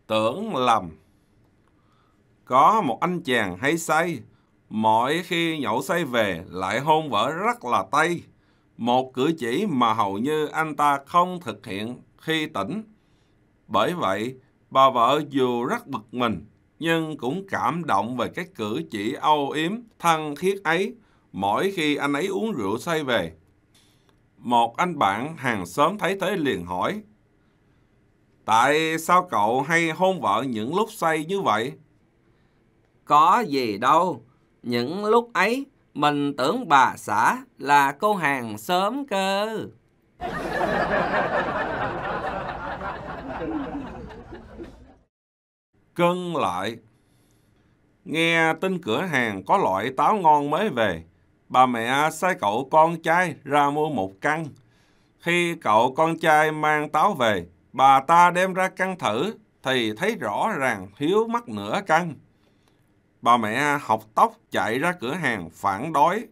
Tưởng lầm Có một anh chàng hay say Mỗi khi nhậu say về lại hôn vợ rất là tay Một cử chỉ mà hầu như anh ta không thực hiện khi tỉnh Bởi vậy bà vợ dù rất bực mình nhưng cũng cảm động về cái cử chỉ âu yếm thân thiết ấy mỗi khi anh ấy uống rượu say về. Một anh bạn hàng xóm thấy thế liền hỏi, Tại sao cậu hay hôn vợ những lúc say như vậy? Có gì đâu, những lúc ấy mình tưởng bà xã là cô hàng sớm cơ. Cân lại Nghe tin cửa hàng có loại táo ngon mới về, bà mẹ sai cậu con trai ra mua một căn. Khi cậu con trai mang táo về, bà ta đem ra căn thử thì thấy rõ ràng thiếu mất nửa cân. Bà mẹ học tóc chạy ra cửa hàng phản đối.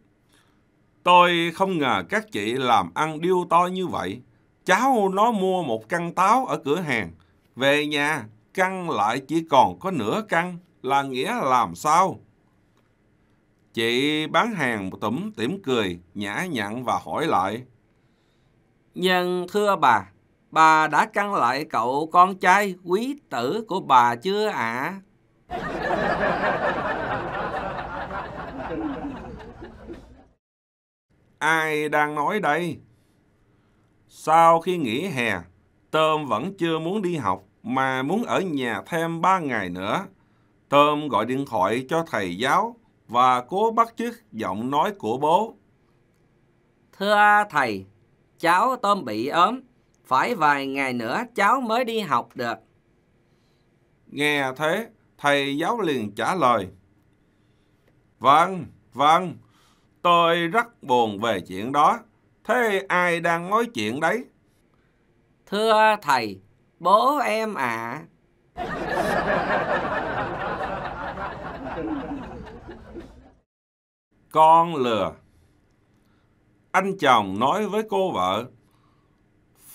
Tôi không ngờ các chị làm ăn điêu to như vậy. Cháu nó mua một căn táo ở cửa hàng. Về nhà, căn lại chỉ còn có nửa căn là nghĩa làm sao? Chị bán hàng tủm tỉm cười, nhã nhặn và hỏi lại. Nhưng thưa bà, Bà đã căn lại cậu con trai quý tử của bà chưa ạ? À? Ai đang nói đây? Sau khi nghỉ hè, Tôm vẫn chưa muốn đi học mà muốn ở nhà thêm ba ngày nữa. Tôm gọi điện thoại cho thầy giáo và cố bắt chước giọng nói của bố. Thưa thầy, cháu Tôm bị ốm phải vài ngày nữa cháu mới đi học được. Nghe thế, thầy giáo liền trả lời. Vâng, vâng, tôi rất buồn về chuyện đó. Thế ai đang nói chuyện đấy? Thưa thầy, bố em ạ. À. Con lừa. Anh chồng nói với cô vợ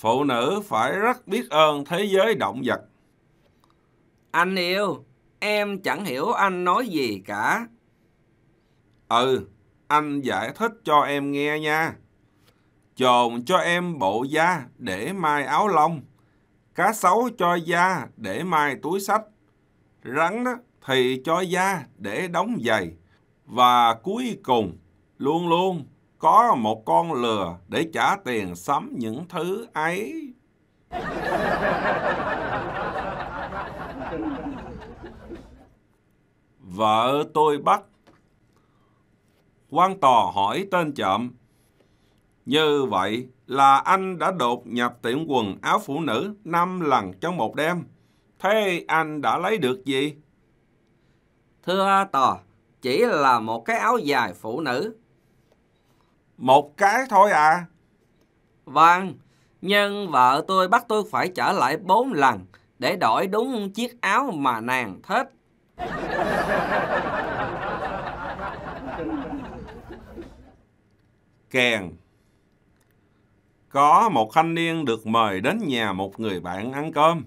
Phụ nữ phải rất biết ơn thế giới động vật. Anh yêu, em chẳng hiểu anh nói gì cả. Ừ, anh giải thích cho em nghe nha. Chồn cho em bộ da để mai áo lông. Cá sấu cho da để mai túi sách. Rắn thì cho da để đóng giày. Và cuối cùng, luôn luôn có một con lừa để trả tiền sắm những thứ ấy. Vợ tôi bắt. Quan tòa hỏi tên trộm. Như vậy là anh đã đột nhập tiệm quần áo phụ nữ 5 lần trong một đêm. Thế anh đã lấy được gì? Thưa tòa, chỉ là một cái áo dài phụ nữ một cái thôi à? Vâng, nhưng vợ tôi bắt tôi phải trở lại bốn lần để đổi đúng chiếc áo mà nàng thích. Kèn Có một thanh niên được mời đến nhà một người bạn ăn cơm.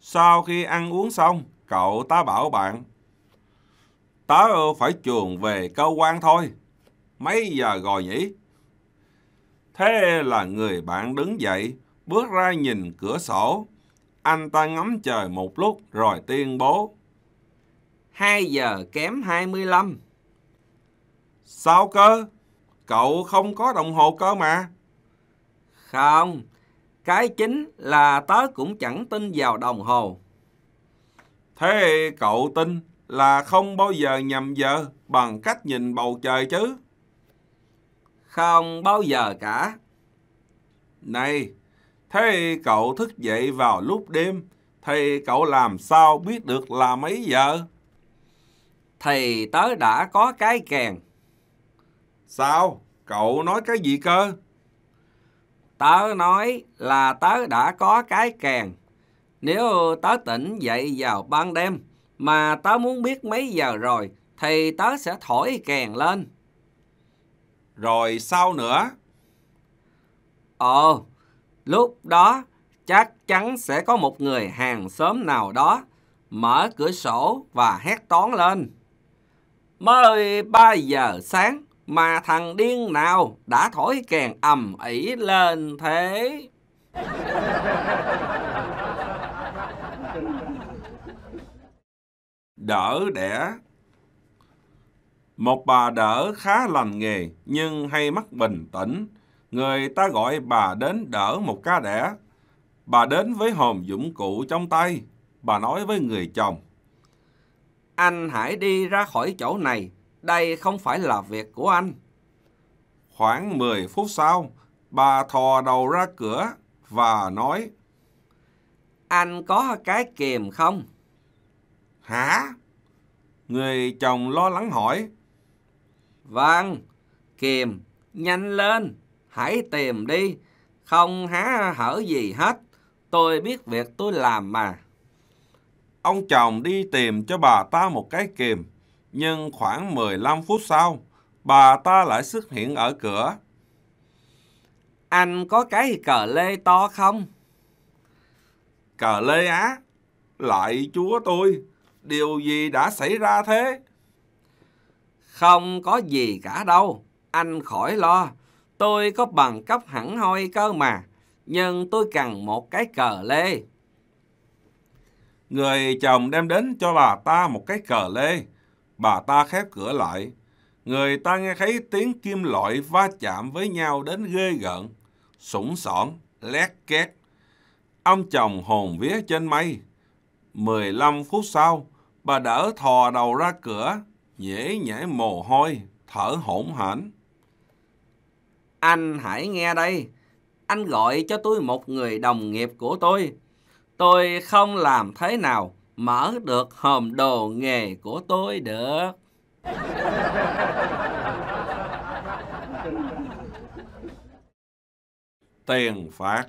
Sau khi ăn uống xong, cậu ta bảo bạn Tớ phải chuồn về cơ quan thôi. Mấy giờ rồi nhỉ? Thế là người bạn đứng dậy, bước ra nhìn cửa sổ. Anh ta ngắm trời một lúc rồi tuyên bố. 2 giờ kém 25. Sao cơ? Cậu không có đồng hồ cơ mà. Không, cái chính là tớ cũng chẳng tin vào đồng hồ. Thế cậu tin là không bao giờ nhầm giờ bằng cách nhìn bầu trời chứ? Không bao giờ cả. Này, thế cậu thức dậy vào lúc đêm, thì cậu làm sao biết được là mấy giờ? Thì tớ đã có cái kèn. Sao? Cậu nói cái gì cơ? Tớ nói là tớ đã có cái kèn. Nếu tớ tỉnh dậy vào ban đêm mà tớ muốn biết mấy giờ rồi thì tớ sẽ thổi kèn lên. Rồi sao nữa? ờ, lúc đó chắc chắn sẽ có một người hàng xóm nào đó mở cửa sổ và hét toán lên. Mới ba giờ sáng mà thằng điên nào đã thổi kèn ầm ĩ lên thế? Đỡ đẻ một bà đỡ khá lành nghề nhưng hay mắc bình tĩnh. Người ta gọi bà đến đỡ một ca đẻ. Bà đến với hòm dụng cụ trong tay. Bà nói với người chồng. Anh hãy đi ra khỏi chỗ này. Đây không phải là việc của anh. Khoảng 10 phút sau, bà thò đầu ra cửa và nói. Anh có cái kìm không? Hả? Người chồng lo lắng hỏi. Vâng, kìm nhanh lên, hãy tìm đi, không há hở gì hết, tôi biết việc tôi làm mà. Ông chồng đi tìm cho bà ta một cái kìm, nhưng khoảng 15 phút sau, bà ta lại xuất hiện ở cửa. Anh có cái cờ lê to không? Cờ lê á? Lại chúa tôi, điều gì đã xảy ra thế? Không có gì cả đâu, anh khỏi lo. Tôi có bằng cấp hẳn hoi cơ mà, nhưng tôi cần một cái cờ lê. Người chồng đem đến cho bà ta một cái cờ lê. Bà ta khép cửa lại. Người ta nghe thấy tiếng kim loại va chạm với nhau đến ghê gợn, sủng sỏn, lét két. Ông chồng hồn vía trên mây. 15 phút sau, bà đỡ thò đầu ra cửa, dễ nhảy mồ hôi, thở hổn hển. Anh hãy nghe đây, anh gọi cho tôi một người đồng nghiệp của tôi. Tôi không làm thế nào mở được hòm đồ nghề của tôi được. Tiền phạt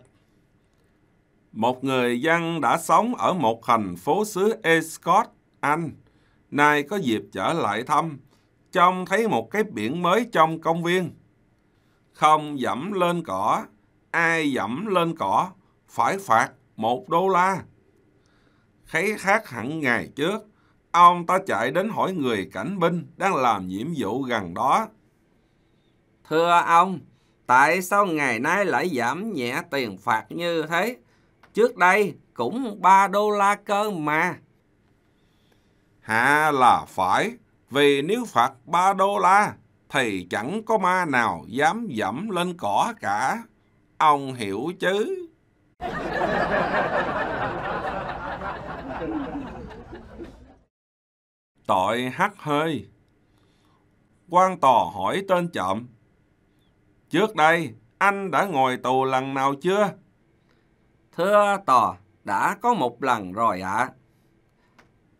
Một người dân đã sống ở một thành phố xứ Escott, Anh Nay có dịp trở lại thăm, trông thấy một cái biển mới trong công viên. Không dẫm lên cỏ, ai dẫm lên cỏ phải phạt một đô la. Thấy khác hẳn ngày trước, ông ta chạy đến hỏi người cảnh binh đang làm nhiệm vụ gần đó. Thưa ông, tại sao ngày nay lại giảm nhẹ tiền phạt như thế? Trước đây cũng 3 đô la cơ mà hà là phải, vì nếu phạt ba đô la, thì chẳng có ma nào dám dẫm lên cỏ cả. Ông hiểu chứ? Tội hắt hơi quan tòa hỏi tên trộm. Trước đây, anh đã ngồi tù lần nào chưa? Thưa tòa, đã có một lần rồi ạ. À.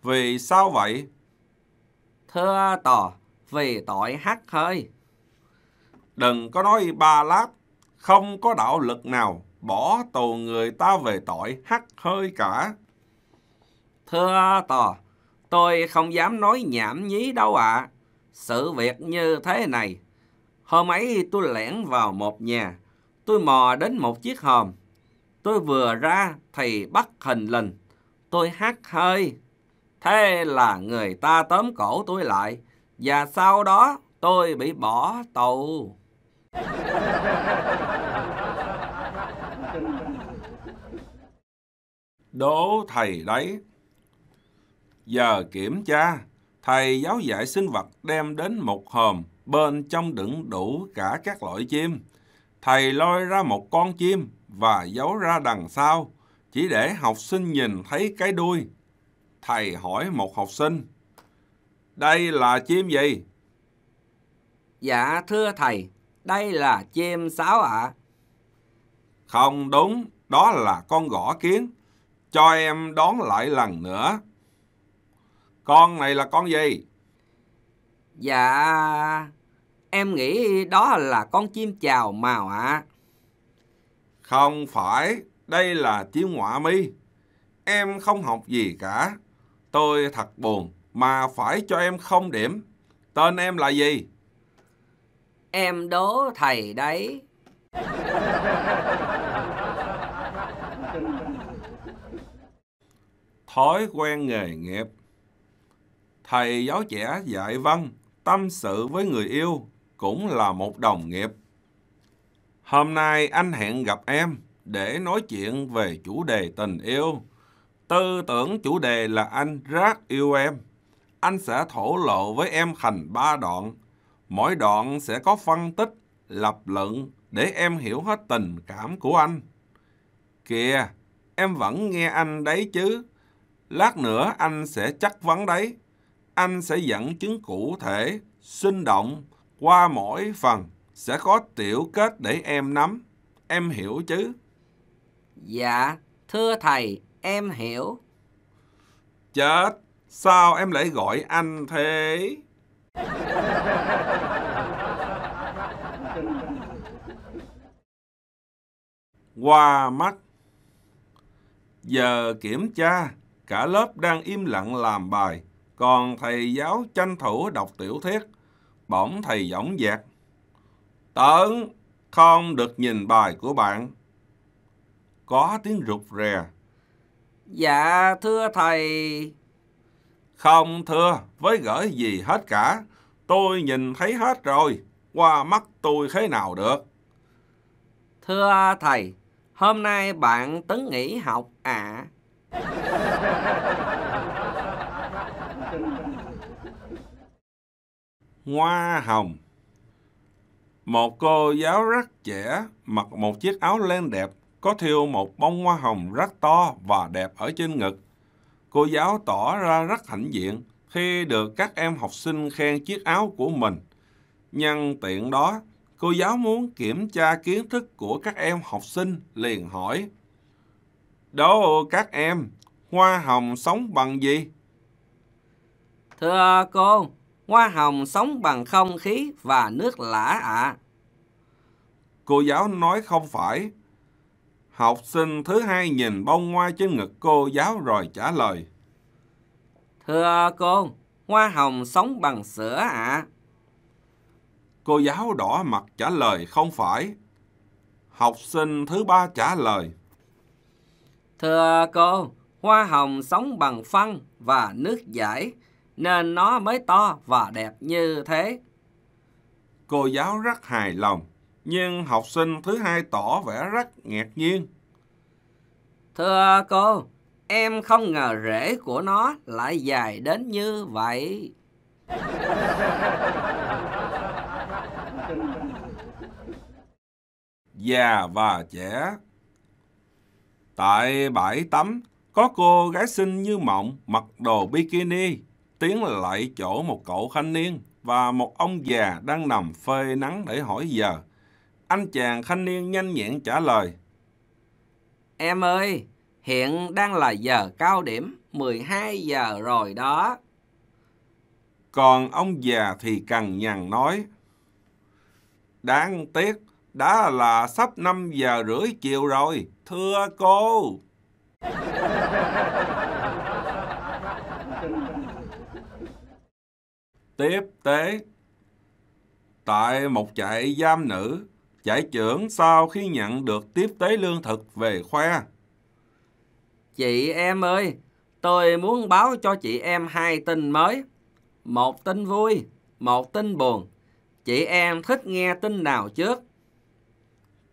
Vì sao vậy? Thưa tỏ, vì tội hắt hơi. Đừng có nói ba lát, không có đạo lực nào bỏ tù người ta về tội hắt hơi cả. Thưa tỏ, tôi không dám nói nhảm nhí đâu ạ. À. Sự việc như thế này, hôm ấy tôi lẻn vào một nhà, tôi mò đến một chiếc hòm. Tôi vừa ra thì bắt hình lình, tôi hắt hơi. Thế là người ta tóm cổ tôi lại và sau đó tôi bị bỏ tù. Đố thầy đấy. Giờ kiểm tra, thầy giáo dạy sinh vật đem đến một hòm bên trong đựng đủ cả các loại chim. Thầy lôi ra một con chim và giấu ra đằng sau, chỉ để học sinh nhìn thấy cái đuôi thầy hỏi một học sinh, đây là chim gì? Dạ thưa thầy, đây là chim sáo ạ. À. Không đúng, đó là con gõ kiến. Cho em đón lại lần nữa. Con này là con gì? Dạ, em nghĩ đó là con chim chào màu ạ. À. Không phải, đây là chim ngoạ mi. Em không học gì cả. Tôi thật buồn mà phải cho em không điểm. Tên em là gì? Em đố thầy đấy. Thói quen nghề nghiệp Thầy giáo trẻ dạy văn, tâm sự với người yêu cũng là một đồng nghiệp. Hôm nay anh hẹn gặp em để nói chuyện về chủ đề tình yêu. Tư tưởng chủ đề là anh rất yêu em. Anh sẽ thổ lộ với em thành ba đoạn. Mỗi đoạn sẽ có phân tích, lập luận để em hiểu hết tình cảm của anh. Kìa, em vẫn nghe anh đấy chứ. Lát nữa anh sẽ chắc vấn đấy. Anh sẽ dẫn chứng cụ thể, sinh động qua mỗi phần sẽ có tiểu kết để em nắm. Em hiểu chứ? Dạ, thưa thầy, Em hiểu. Chết, sao em lại gọi anh thế? Qua mắt. Giờ kiểm tra, cả lớp đang im lặng làm bài, còn thầy giáo tranh thủ đọc tiểu thuyết. Bỗng thầy dõng dạc. Tớn, không được nhìn bài của bạn. Có tiếng rụt rè, Dạ thưa thầy Không thưa với gửi gì hết cả Tôi nhìn thấy hết rồi Qua mắt tôi thế nào được Thưa thầy Hôm nay bạn Tấn nghỉ học ạ à? Hoa hồng Một cô giáo rất trẻ mặc một chiếc áo len đẹp có thêu một bông hoa hồng rất to và đẹp ở trên ngực. Cô giáo tỏ ra rất hãnh diện khi được các em học sinh khen chiếc áo của mình. Nhân tiện đó, cô giáo muốn kiểm tra kiến thức của các em học sinh liền hỏi. Đố các em, hoa hồng sống bằng gì? Thưa cô, hoa hồng sống bằng không khí và nước lã ạ. À. Cô giáo nói không phải, Học sinh thứ hai nhìn bông hoa trên ngực cô giáo rồi trả lời. Thưa cô, hoa hồng sống bằng sữa ạ. À? Cô giáo đỏ mặt trả lời không phải. Học sinh thứ ba trả lời. Thưa cô, hoa hồng sống bằng phân và nước giải, nên nó mới to và đẹp như thế. Cô giáo rất hài lòng nhưng học sinh thứ hai tỏ vẻ rất ngạc nhiên. Thưa cô, em không ngờ rễ của nó lại dài đến như vậy. Già và trẻ Tại bãi tắm, có cô gái xinh như mộng mặc đồ bikini tiến lại chỗ một cậu thanh niên và một ông già đang nằm phơi nắng để hỏi giờ. Anh chàng thanh niên nhanh nhẹn trả lời. Em ơi, hiện đang là giờ cao điểm, 12 giờ rồi đó. Còn ông già thì cằn nhằn nói. Đáng tiếc, đã là sắp 5 giờ rưỡi chiều rồi, thưa cô. Tiếp tế Tại một trại giam nữ Giải trưởng sau khi nhận được tiếp tế lương thực về khoe. Chị em ơi, tôi muốn báo cho chị em hai tin mới. Một tin vui, một tin buồn. Chị em thích nghe tin nào trước?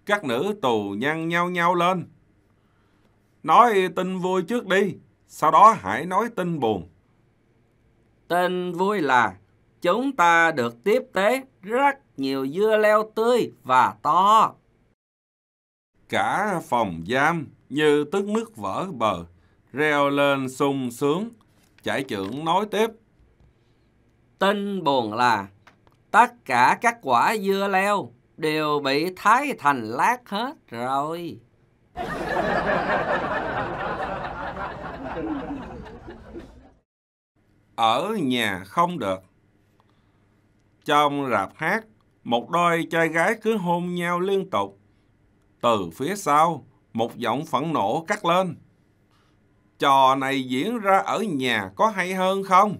Các nữ tù nhăn nhau nhau lên. Nói tin vui trước đi, sau đó hãy nói tin buồn. Tin vui là chúng ta được tiếp tế rất nhiều dưa leo tươi và to. Cả phòng giam như tức nước vỡ bờ, reo lên sung sướng, trải trưởng nói tiếp. Tin buồn là tất cả các quả dưa leo đều bị thái thành lát hết rồi. Ở nhà không được. Trong rạp hát một đôi trai gái cứ hôn nhau liên tục. Từ phía sau, một giọng phẫn nộ cắt lên. Trò này diễn ra ở nhà có hay hơn không?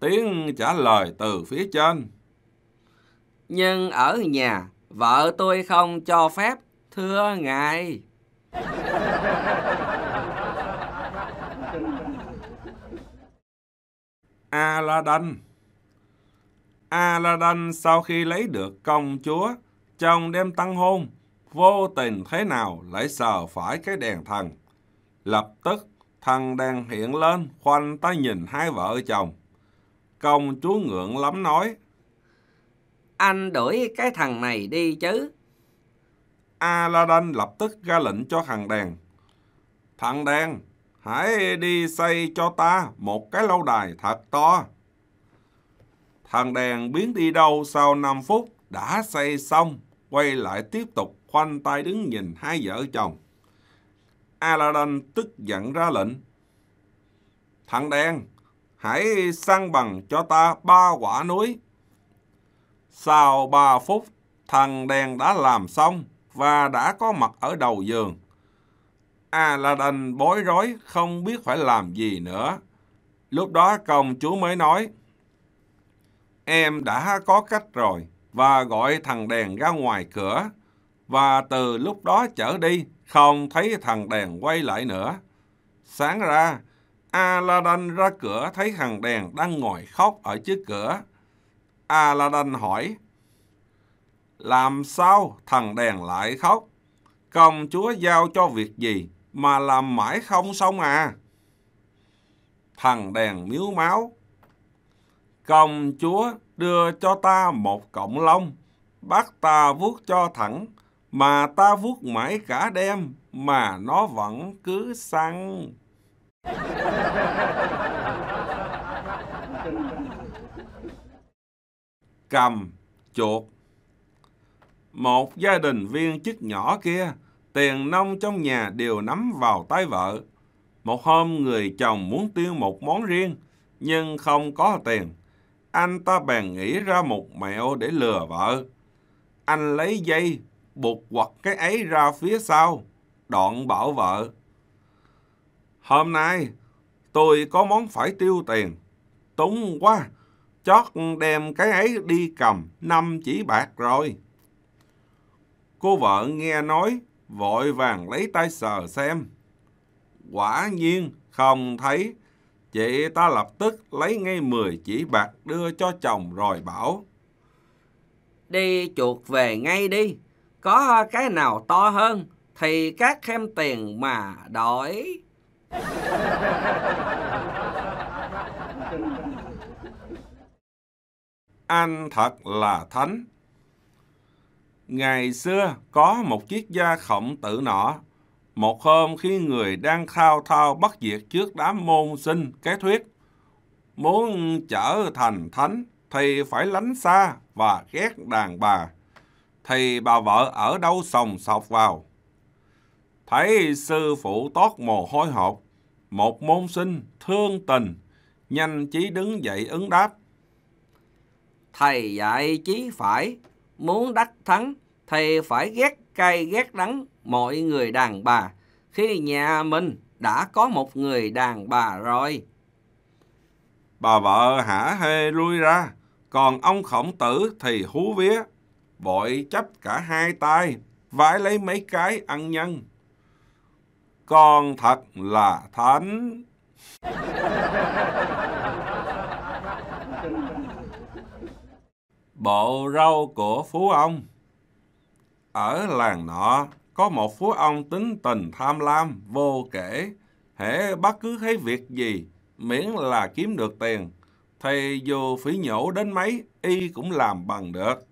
Tiếng trả lời từ phía trên. Nhưng ở nhà, vợ tôi không cho phép, thưa ngài. Aladdin Aladdin sau khi lấy được công chúa chồng đem tăng hôn, vô tình thế nào lại sờ phải cái đèn thần. Lập tức, thần đèn hiện lên khoanh tay nhìn hai vợ chồng. Công chúa ngượng lắm nói, Anh đuổi cái thằng này đi chứ. Aladdin lập tức ra lệnh cho thằng đèn. Thằng đèn, hãy đi xây cho ta một cái lâu đài thật to thằng đèn biến đi đâu sau 5 phút đã xây xong, quay lại tiếp tục khoanh tay đứng nhìn hai vợ chồng. Aladdin tức giận ra lệnh. Thằng đen, hãy săn bằng cho ta ba quả núi. Sau ba phút, thằng đen đã làm xong và đã có mặt ở đầu giường. Aladdin bối rối không biết phải làm gì nữa. Lúc đó công chúa mới nói, Em đã có cách rồi và gọi thằng đèn ra ngoài cửa. Và từ lúc đó trở đi, không thấy thằng đèn quay lại nữa. Sáng ra, Aladdin ra cửa thấy thằng đèn đang ngồi khóc ở trước cửa. Aladdin hỏi, Làm sao thằng đèn lại khóc? Công chúa giao cho việc gì mà làm mãi không xong à? Thằng đèn miếu máu, Công chúa đưa cho ta một cọng lông, bắt ta vuốt cho thẳng, mà ta vuốt mãi cả đêm mà nó vẫn cứ săn. Cầm, chuột Một gia đình viên chức nhỏ kia, tiền nông trong nhà đều nắm vào tay vợ. Một hôm người chồng muốn tiêu một món riêng, nhưng không có tiền anh ta bèn nghĩ ra một mẹo để lừa vợ. Anh lấy dây buộc quật cái ấy ra phía sau, đoạn bảo vợ. Hôm nay tôi có món phải tiêu tiền, túng quá, chót đem cái ấy đi cầm năm chỉ bạc rồi. Cô vợ nghe nói, vội vàng lấy tay sờ xem. Quả nhiên không thấy Chị ta lập tức lấy ngay 10 chỉ bạc đưa cho chồng rồi bảo. Đi chuột về ngay đi. Có cái nào to hơn thì các thêm tiền mà đổi. Anh thật là thánh. Ngày xưa có một chiếc gia khổng tử nọ một hôm khi người đang thao thao bất diệt trước đám môn sinh kế thuyết, muốn trở thành thánh thì phải lánh xa và ghét đàn bà, thì bà vợ ở đâu sòng sọc vào. Thấy sư phụ tót mồ hôi hột, một môn sinh thương tình, nhanh trí đứng dậy ứng đáp. Thầy dạy chí phải, muốn đắc thắng thì phải ghét cay ghét đắng, mọi người đàn bà khi nhà mình đã có một người đàn bà rồi. Bà vợ hả hê lui ra, còn ông khổng tử thì hú vía, vội chấp cả hai tay, vái lấy mấy cái ăn nhân. Con thật là thánh. Bộ râu của phú ông Ở làng nọ có một phú ông tính tình tham lam, vô kể. Hễ bất cứ thấy việc gì, miễn là kiếm được tiền, thì dù phỉ nhổ đến mấy, y cũng làm bằng được.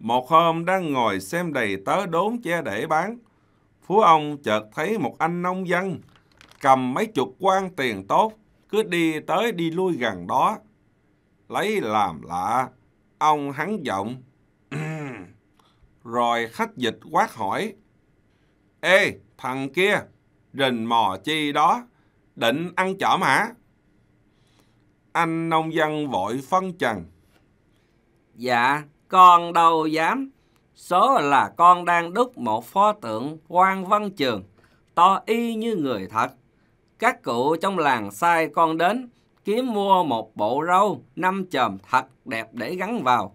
Một hôm đang ngồi xem đầy tớ đốn che để bán, phú ông chợt thấy một anh nông dân cầm mấy chục quan tiền tốt, cứ đi tới đi lui gần đó. Lấy làm lạ, ông hắn giọng rồi khách dịch quát hỏi, Ê, thằng kia, rình mò chi đó, định ăn chởm hả? Anh nông dân vội phân trần. Dạ, con đâu dám. Số là con đang đúc một pho tượng quan văn trường, to y như người thật. Các cụ trong làng sai con đến, kiếm mua một bộ râu, năm chòm thật đẹp để gắn vào.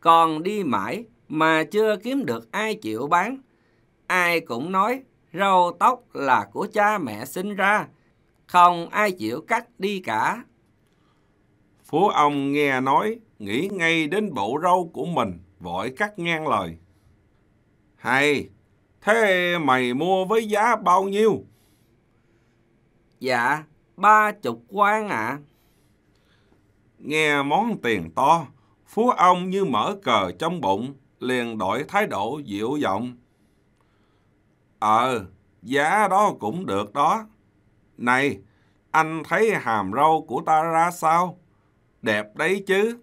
Con đi mãi, mà chưa kiếm được ai chịu bán. Ai cũng nói râu tóc là của cha mẹ sinh ra, không ai chịu cắt đi cả. Phú ông nghe nói, nghĩ ngay đến bộ râu của mình, vội cắt ngang lời. Hay, thế mày mua với giá bao nhiêu? Dạ, ba chục quan ạ. À. Nghe món tiền to, Phú ông như mở cờ trong bụng, liền đổi thái độ dịu giọng. Ờ, giá đó cũng được đó. Này, anh thấy hàm râu của ta ra sao? Đẹp đấy chứ.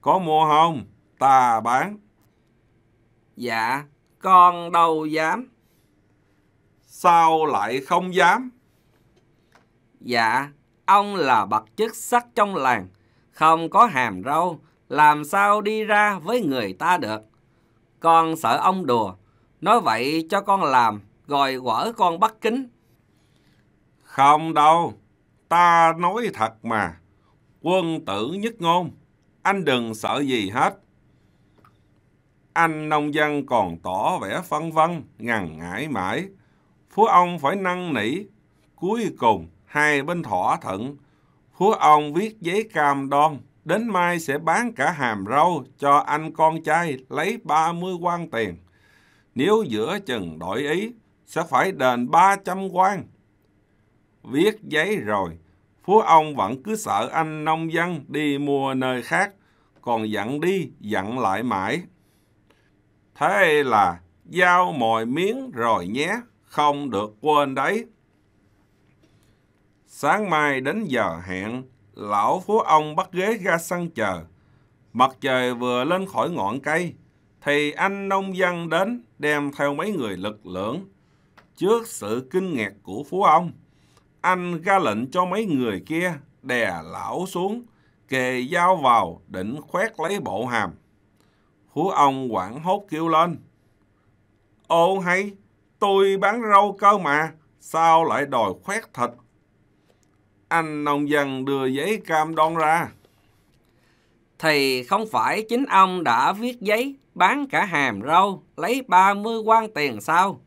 Có mua không? Ta bán. Dạ, con đâu dám. Sao lại không dám? Dạ, ông là bậc chức sắc trong làng, không có hàm râu, làm sao đi ra với người ta được? Con sợ ông đùa, nói vậy cho con làm, rồi quở con bắt kính. Không đâu, ta nói thật mà. Quân tử nhất ngôn, anh đừng sợ gì hết. Anh nông dân còn tỏ vẻ phân vân, ngần ngại mãi. Phú ông phải năn nỉ. Cuối cùng, hai bên thỏa thuận, Phú ông viết giấy cam đoan Đến mai sẽ bán cả hàm rau cho anh con trai lấy 30 quan tiền. Nếu giữa chừng đổi ý, sẽ phải đền 300 quan. Viết giấy rồi, Phú ông vẫn cứ sợ anh nông dân đi mua nơi khác, còn dặn đi, dặn lại mãi. Thế là giao mọi miếng rồi nhé, không được quên đấy. Sáng mai đến giờ hẹn, lão phú ông bắt ghế ra sân chờ. Mặt trời vừa lên khỏi ngọn cây, thì anh nông dân đến đem theo mấy người lực lưỡng. Trước sự kinh ngạc của phú ông, anh ra lệnh cho mấy người kia đè lão xuống, kề dao vào định khoét lấy bộ hàm. Phú ông quảng hốt kêu lên. Ô hay, tôi bán rau cơ mà, sao lại đòi khoét thịt anh nông dân đưa giấy cam đoan ra. Thì không phải chính ông đã viết giấy bán cả hàm rau lấy 30 quan tiền sao?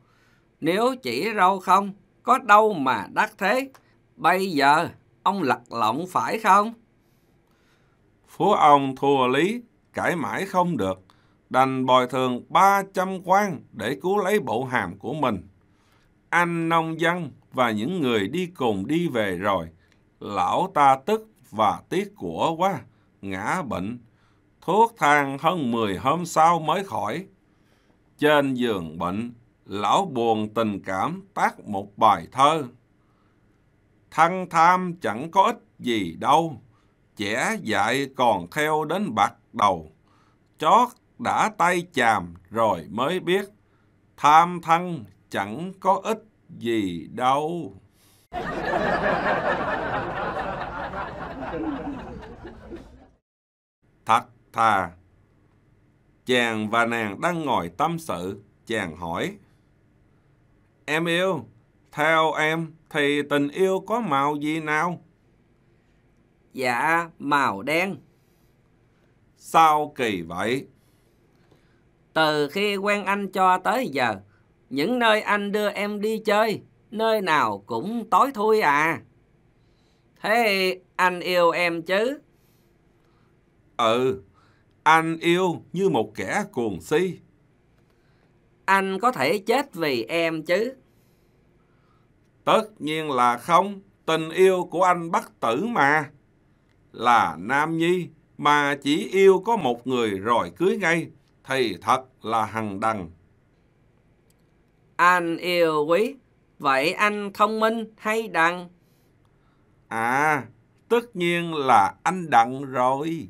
Nếu chỉ rau không, có đâu mà đắt thế? Bây giờ ông lật lộn phải không? Phú ông thua lý, cãi mãi không được, đành bồi thường 300 quan để cứu lấy bộ hàm của mình. Anh nông dân và những người đi cùng đi về rồi, lão ta tức và tiếc của quá, ngã bệnh. Thuốc thang hơn 10 hôm sau mới khỏi. Trên giường bệnh, lão buồn tình cảm tác một bài thơ. Thăng tham chẳng có ích gì đâu, trẻ dại còn theo đến bạc đầu. Chót đã tay chàm rồi mới biết, tham thân chẳng có ích gì đâu. Thật thà Chàng và nàng đang ngồi tâm sự Chàng hỏi Em yêu Theo em thì tình yêu có màu gì nào? Dạ màu đen Sao kỳ vậy? Từ khi quen anh cho tới giờ Những nơi anh đưa em đi chơi nơi nào cũng tối thui à. Thế anh yêu em chứ? Ừ, anh yêu như một kẻ cuồng si. Anh có thể chết vì em chứ? Tất nhiên là không, tình yêu của anh bất tử mà. Là nam nhi mà chỉ yêu có một người rồi cưới ngay thì thật là hằng đằng. Anh yêu quý. Vậy anh thông minh hay đặng À, tất nhiên là anh đặng rồi.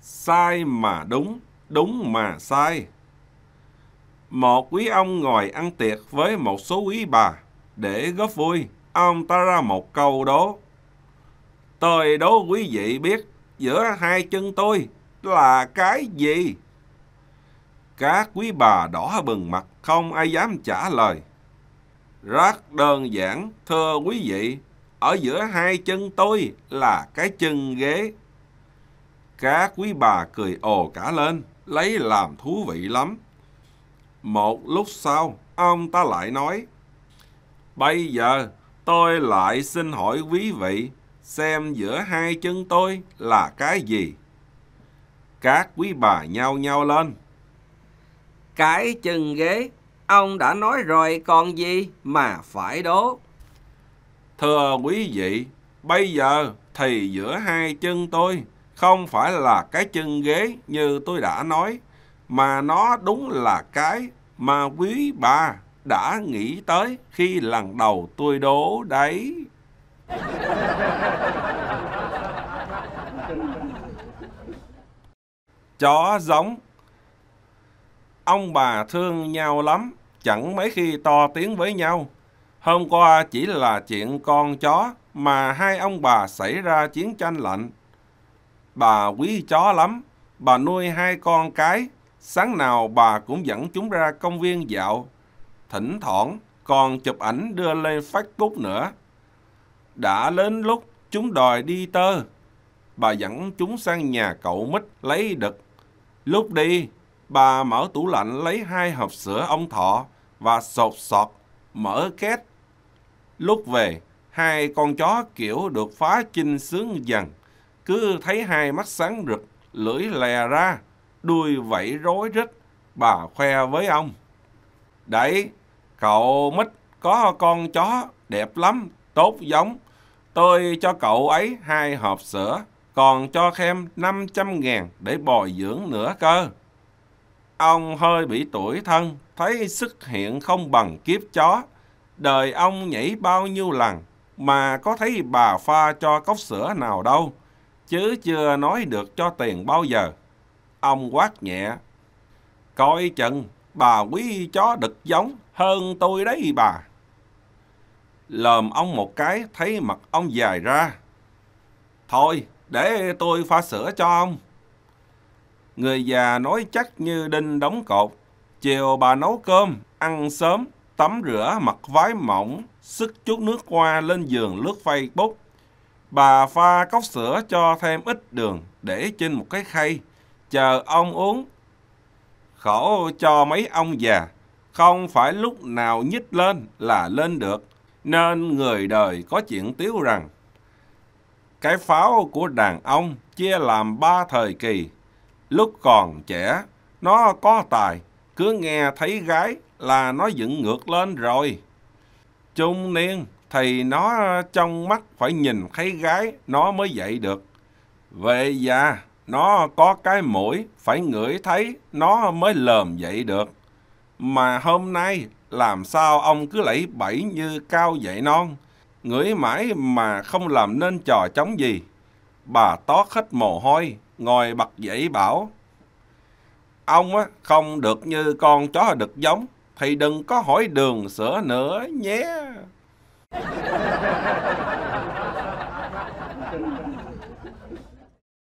sai mà đúng, đúng mà sai. Một quý ông ngồi ăn tiệc với một số quý bà để góp vui. Ông ta ra một câu đố. Tôi đố quý vị biết giữa hai chân tôi là cái gì? Các quý bà đỏ bừng mặt, không ai dám trả lời. Rất đơn giản, thưa quý vị, ở giữa hai chân tôi là cái chân ghế. Các quý bà cười ồ cả lên, lấy làm thú vị lắm. Một lúc sau, ông ta lại nói, Bây giờ tôi lại xin hỏi quý vị xem giữa hai chân tôi là cái gì? Các quý bà nhao nhao lên, cái chân ghế, ông đã nói rồi còn gì mà phải đố. Thưa quý vị, bây giờ thì giữa hai chân tôi không phải là cái chân ghế như tôi đã nói, mà nó đúng là cái mà quý bà đã nghĩ tới khi lần đầu tôi đố đấy. Chó giống Ông bà thương nhau lắm, chẳng mấy khi to tiếng với nhau. Hôm qua chỉ là chuyện con chó mà hai ông bà xảy ra chiến tranh lạnh. Bà quý chó lắm, bà nuôi hai con cái, sáng nào bà cũng dẫn chúng ra công viên dạo. Thỉnh thoảng còn chụp ảnh đưa lên Facebook nữa. Đã đến lúc chúng đòi đi tơ. Bà dẫn chúng sang nhà cậu mít lấy đực. Lúc đi, Bà mở tủ lạnh lấy hai hộp sữa ông thọ và sột sọt, mở két. Lúc về, hai con chó kiểu được phá chinh sướng dần. Cứ thấy hai mắt sáng rực, lưỡi lè ra, đuôi vẫy rối rít. Bà khoe với ông. Đấy, cậu mít có con chó đẹp lắm, tốt giống. Tôi cho cậu ấy hai hộp sữa, còn cho Khem 500 ngàn để bồi dưỡng nữa cơ ông hơi bị tuổi thân, thấy sức hiện không bằng kiếp chó. Đời ông nhảy bao nhiêu lần, mà có thấy bà pha cho cốc sữa nào đâu, chứ chưa nói được cho tiền bao giờ. Ông quát nhẹ, coi chừng, bà quý chó đực giống, hơn tôi đấy bà. Lờm ông một cái, thấy mặt ông dài ra. Thôi, để tôi pha sữa cho ông. Người già nói chắc như đinh đóng cột. Chiều bà nấu cơm, ăn sớm, tắm rửa mặc vái mỏng, sức chút nước qua lên giường lướt Facebook. Bà pha cốc sữa cho thêm ít đường để trên một cái khay, chờ ông uống. Khổ cho mấy ông già, không phải lúc nào nhích lên là lên được, nên người đời có chuyện tiếu rằng cái pháo của đàn ông chia làm ba thời kỳ Lúc còn trẻ, nó có tài, cứ nghe thấy gái là nó dựng ngược lên rồi. Trung niên thì nó trong mắt phải nhìn thấy gái nó mới dậy được. Về già, nó có cái mũi phải ngửi thấy nó mới lờm dậy được. Mà hôm nay làm sao ông cứ lẫy bẫy như cao dậy non, ngửi mãi mà không làm nên trò chống gì. Bà tó hết mồ hôi, ngồi bật dậy bảo Ông á, không được như con chó đực giống Thì đừng có hỏi đường sữa nữa nhé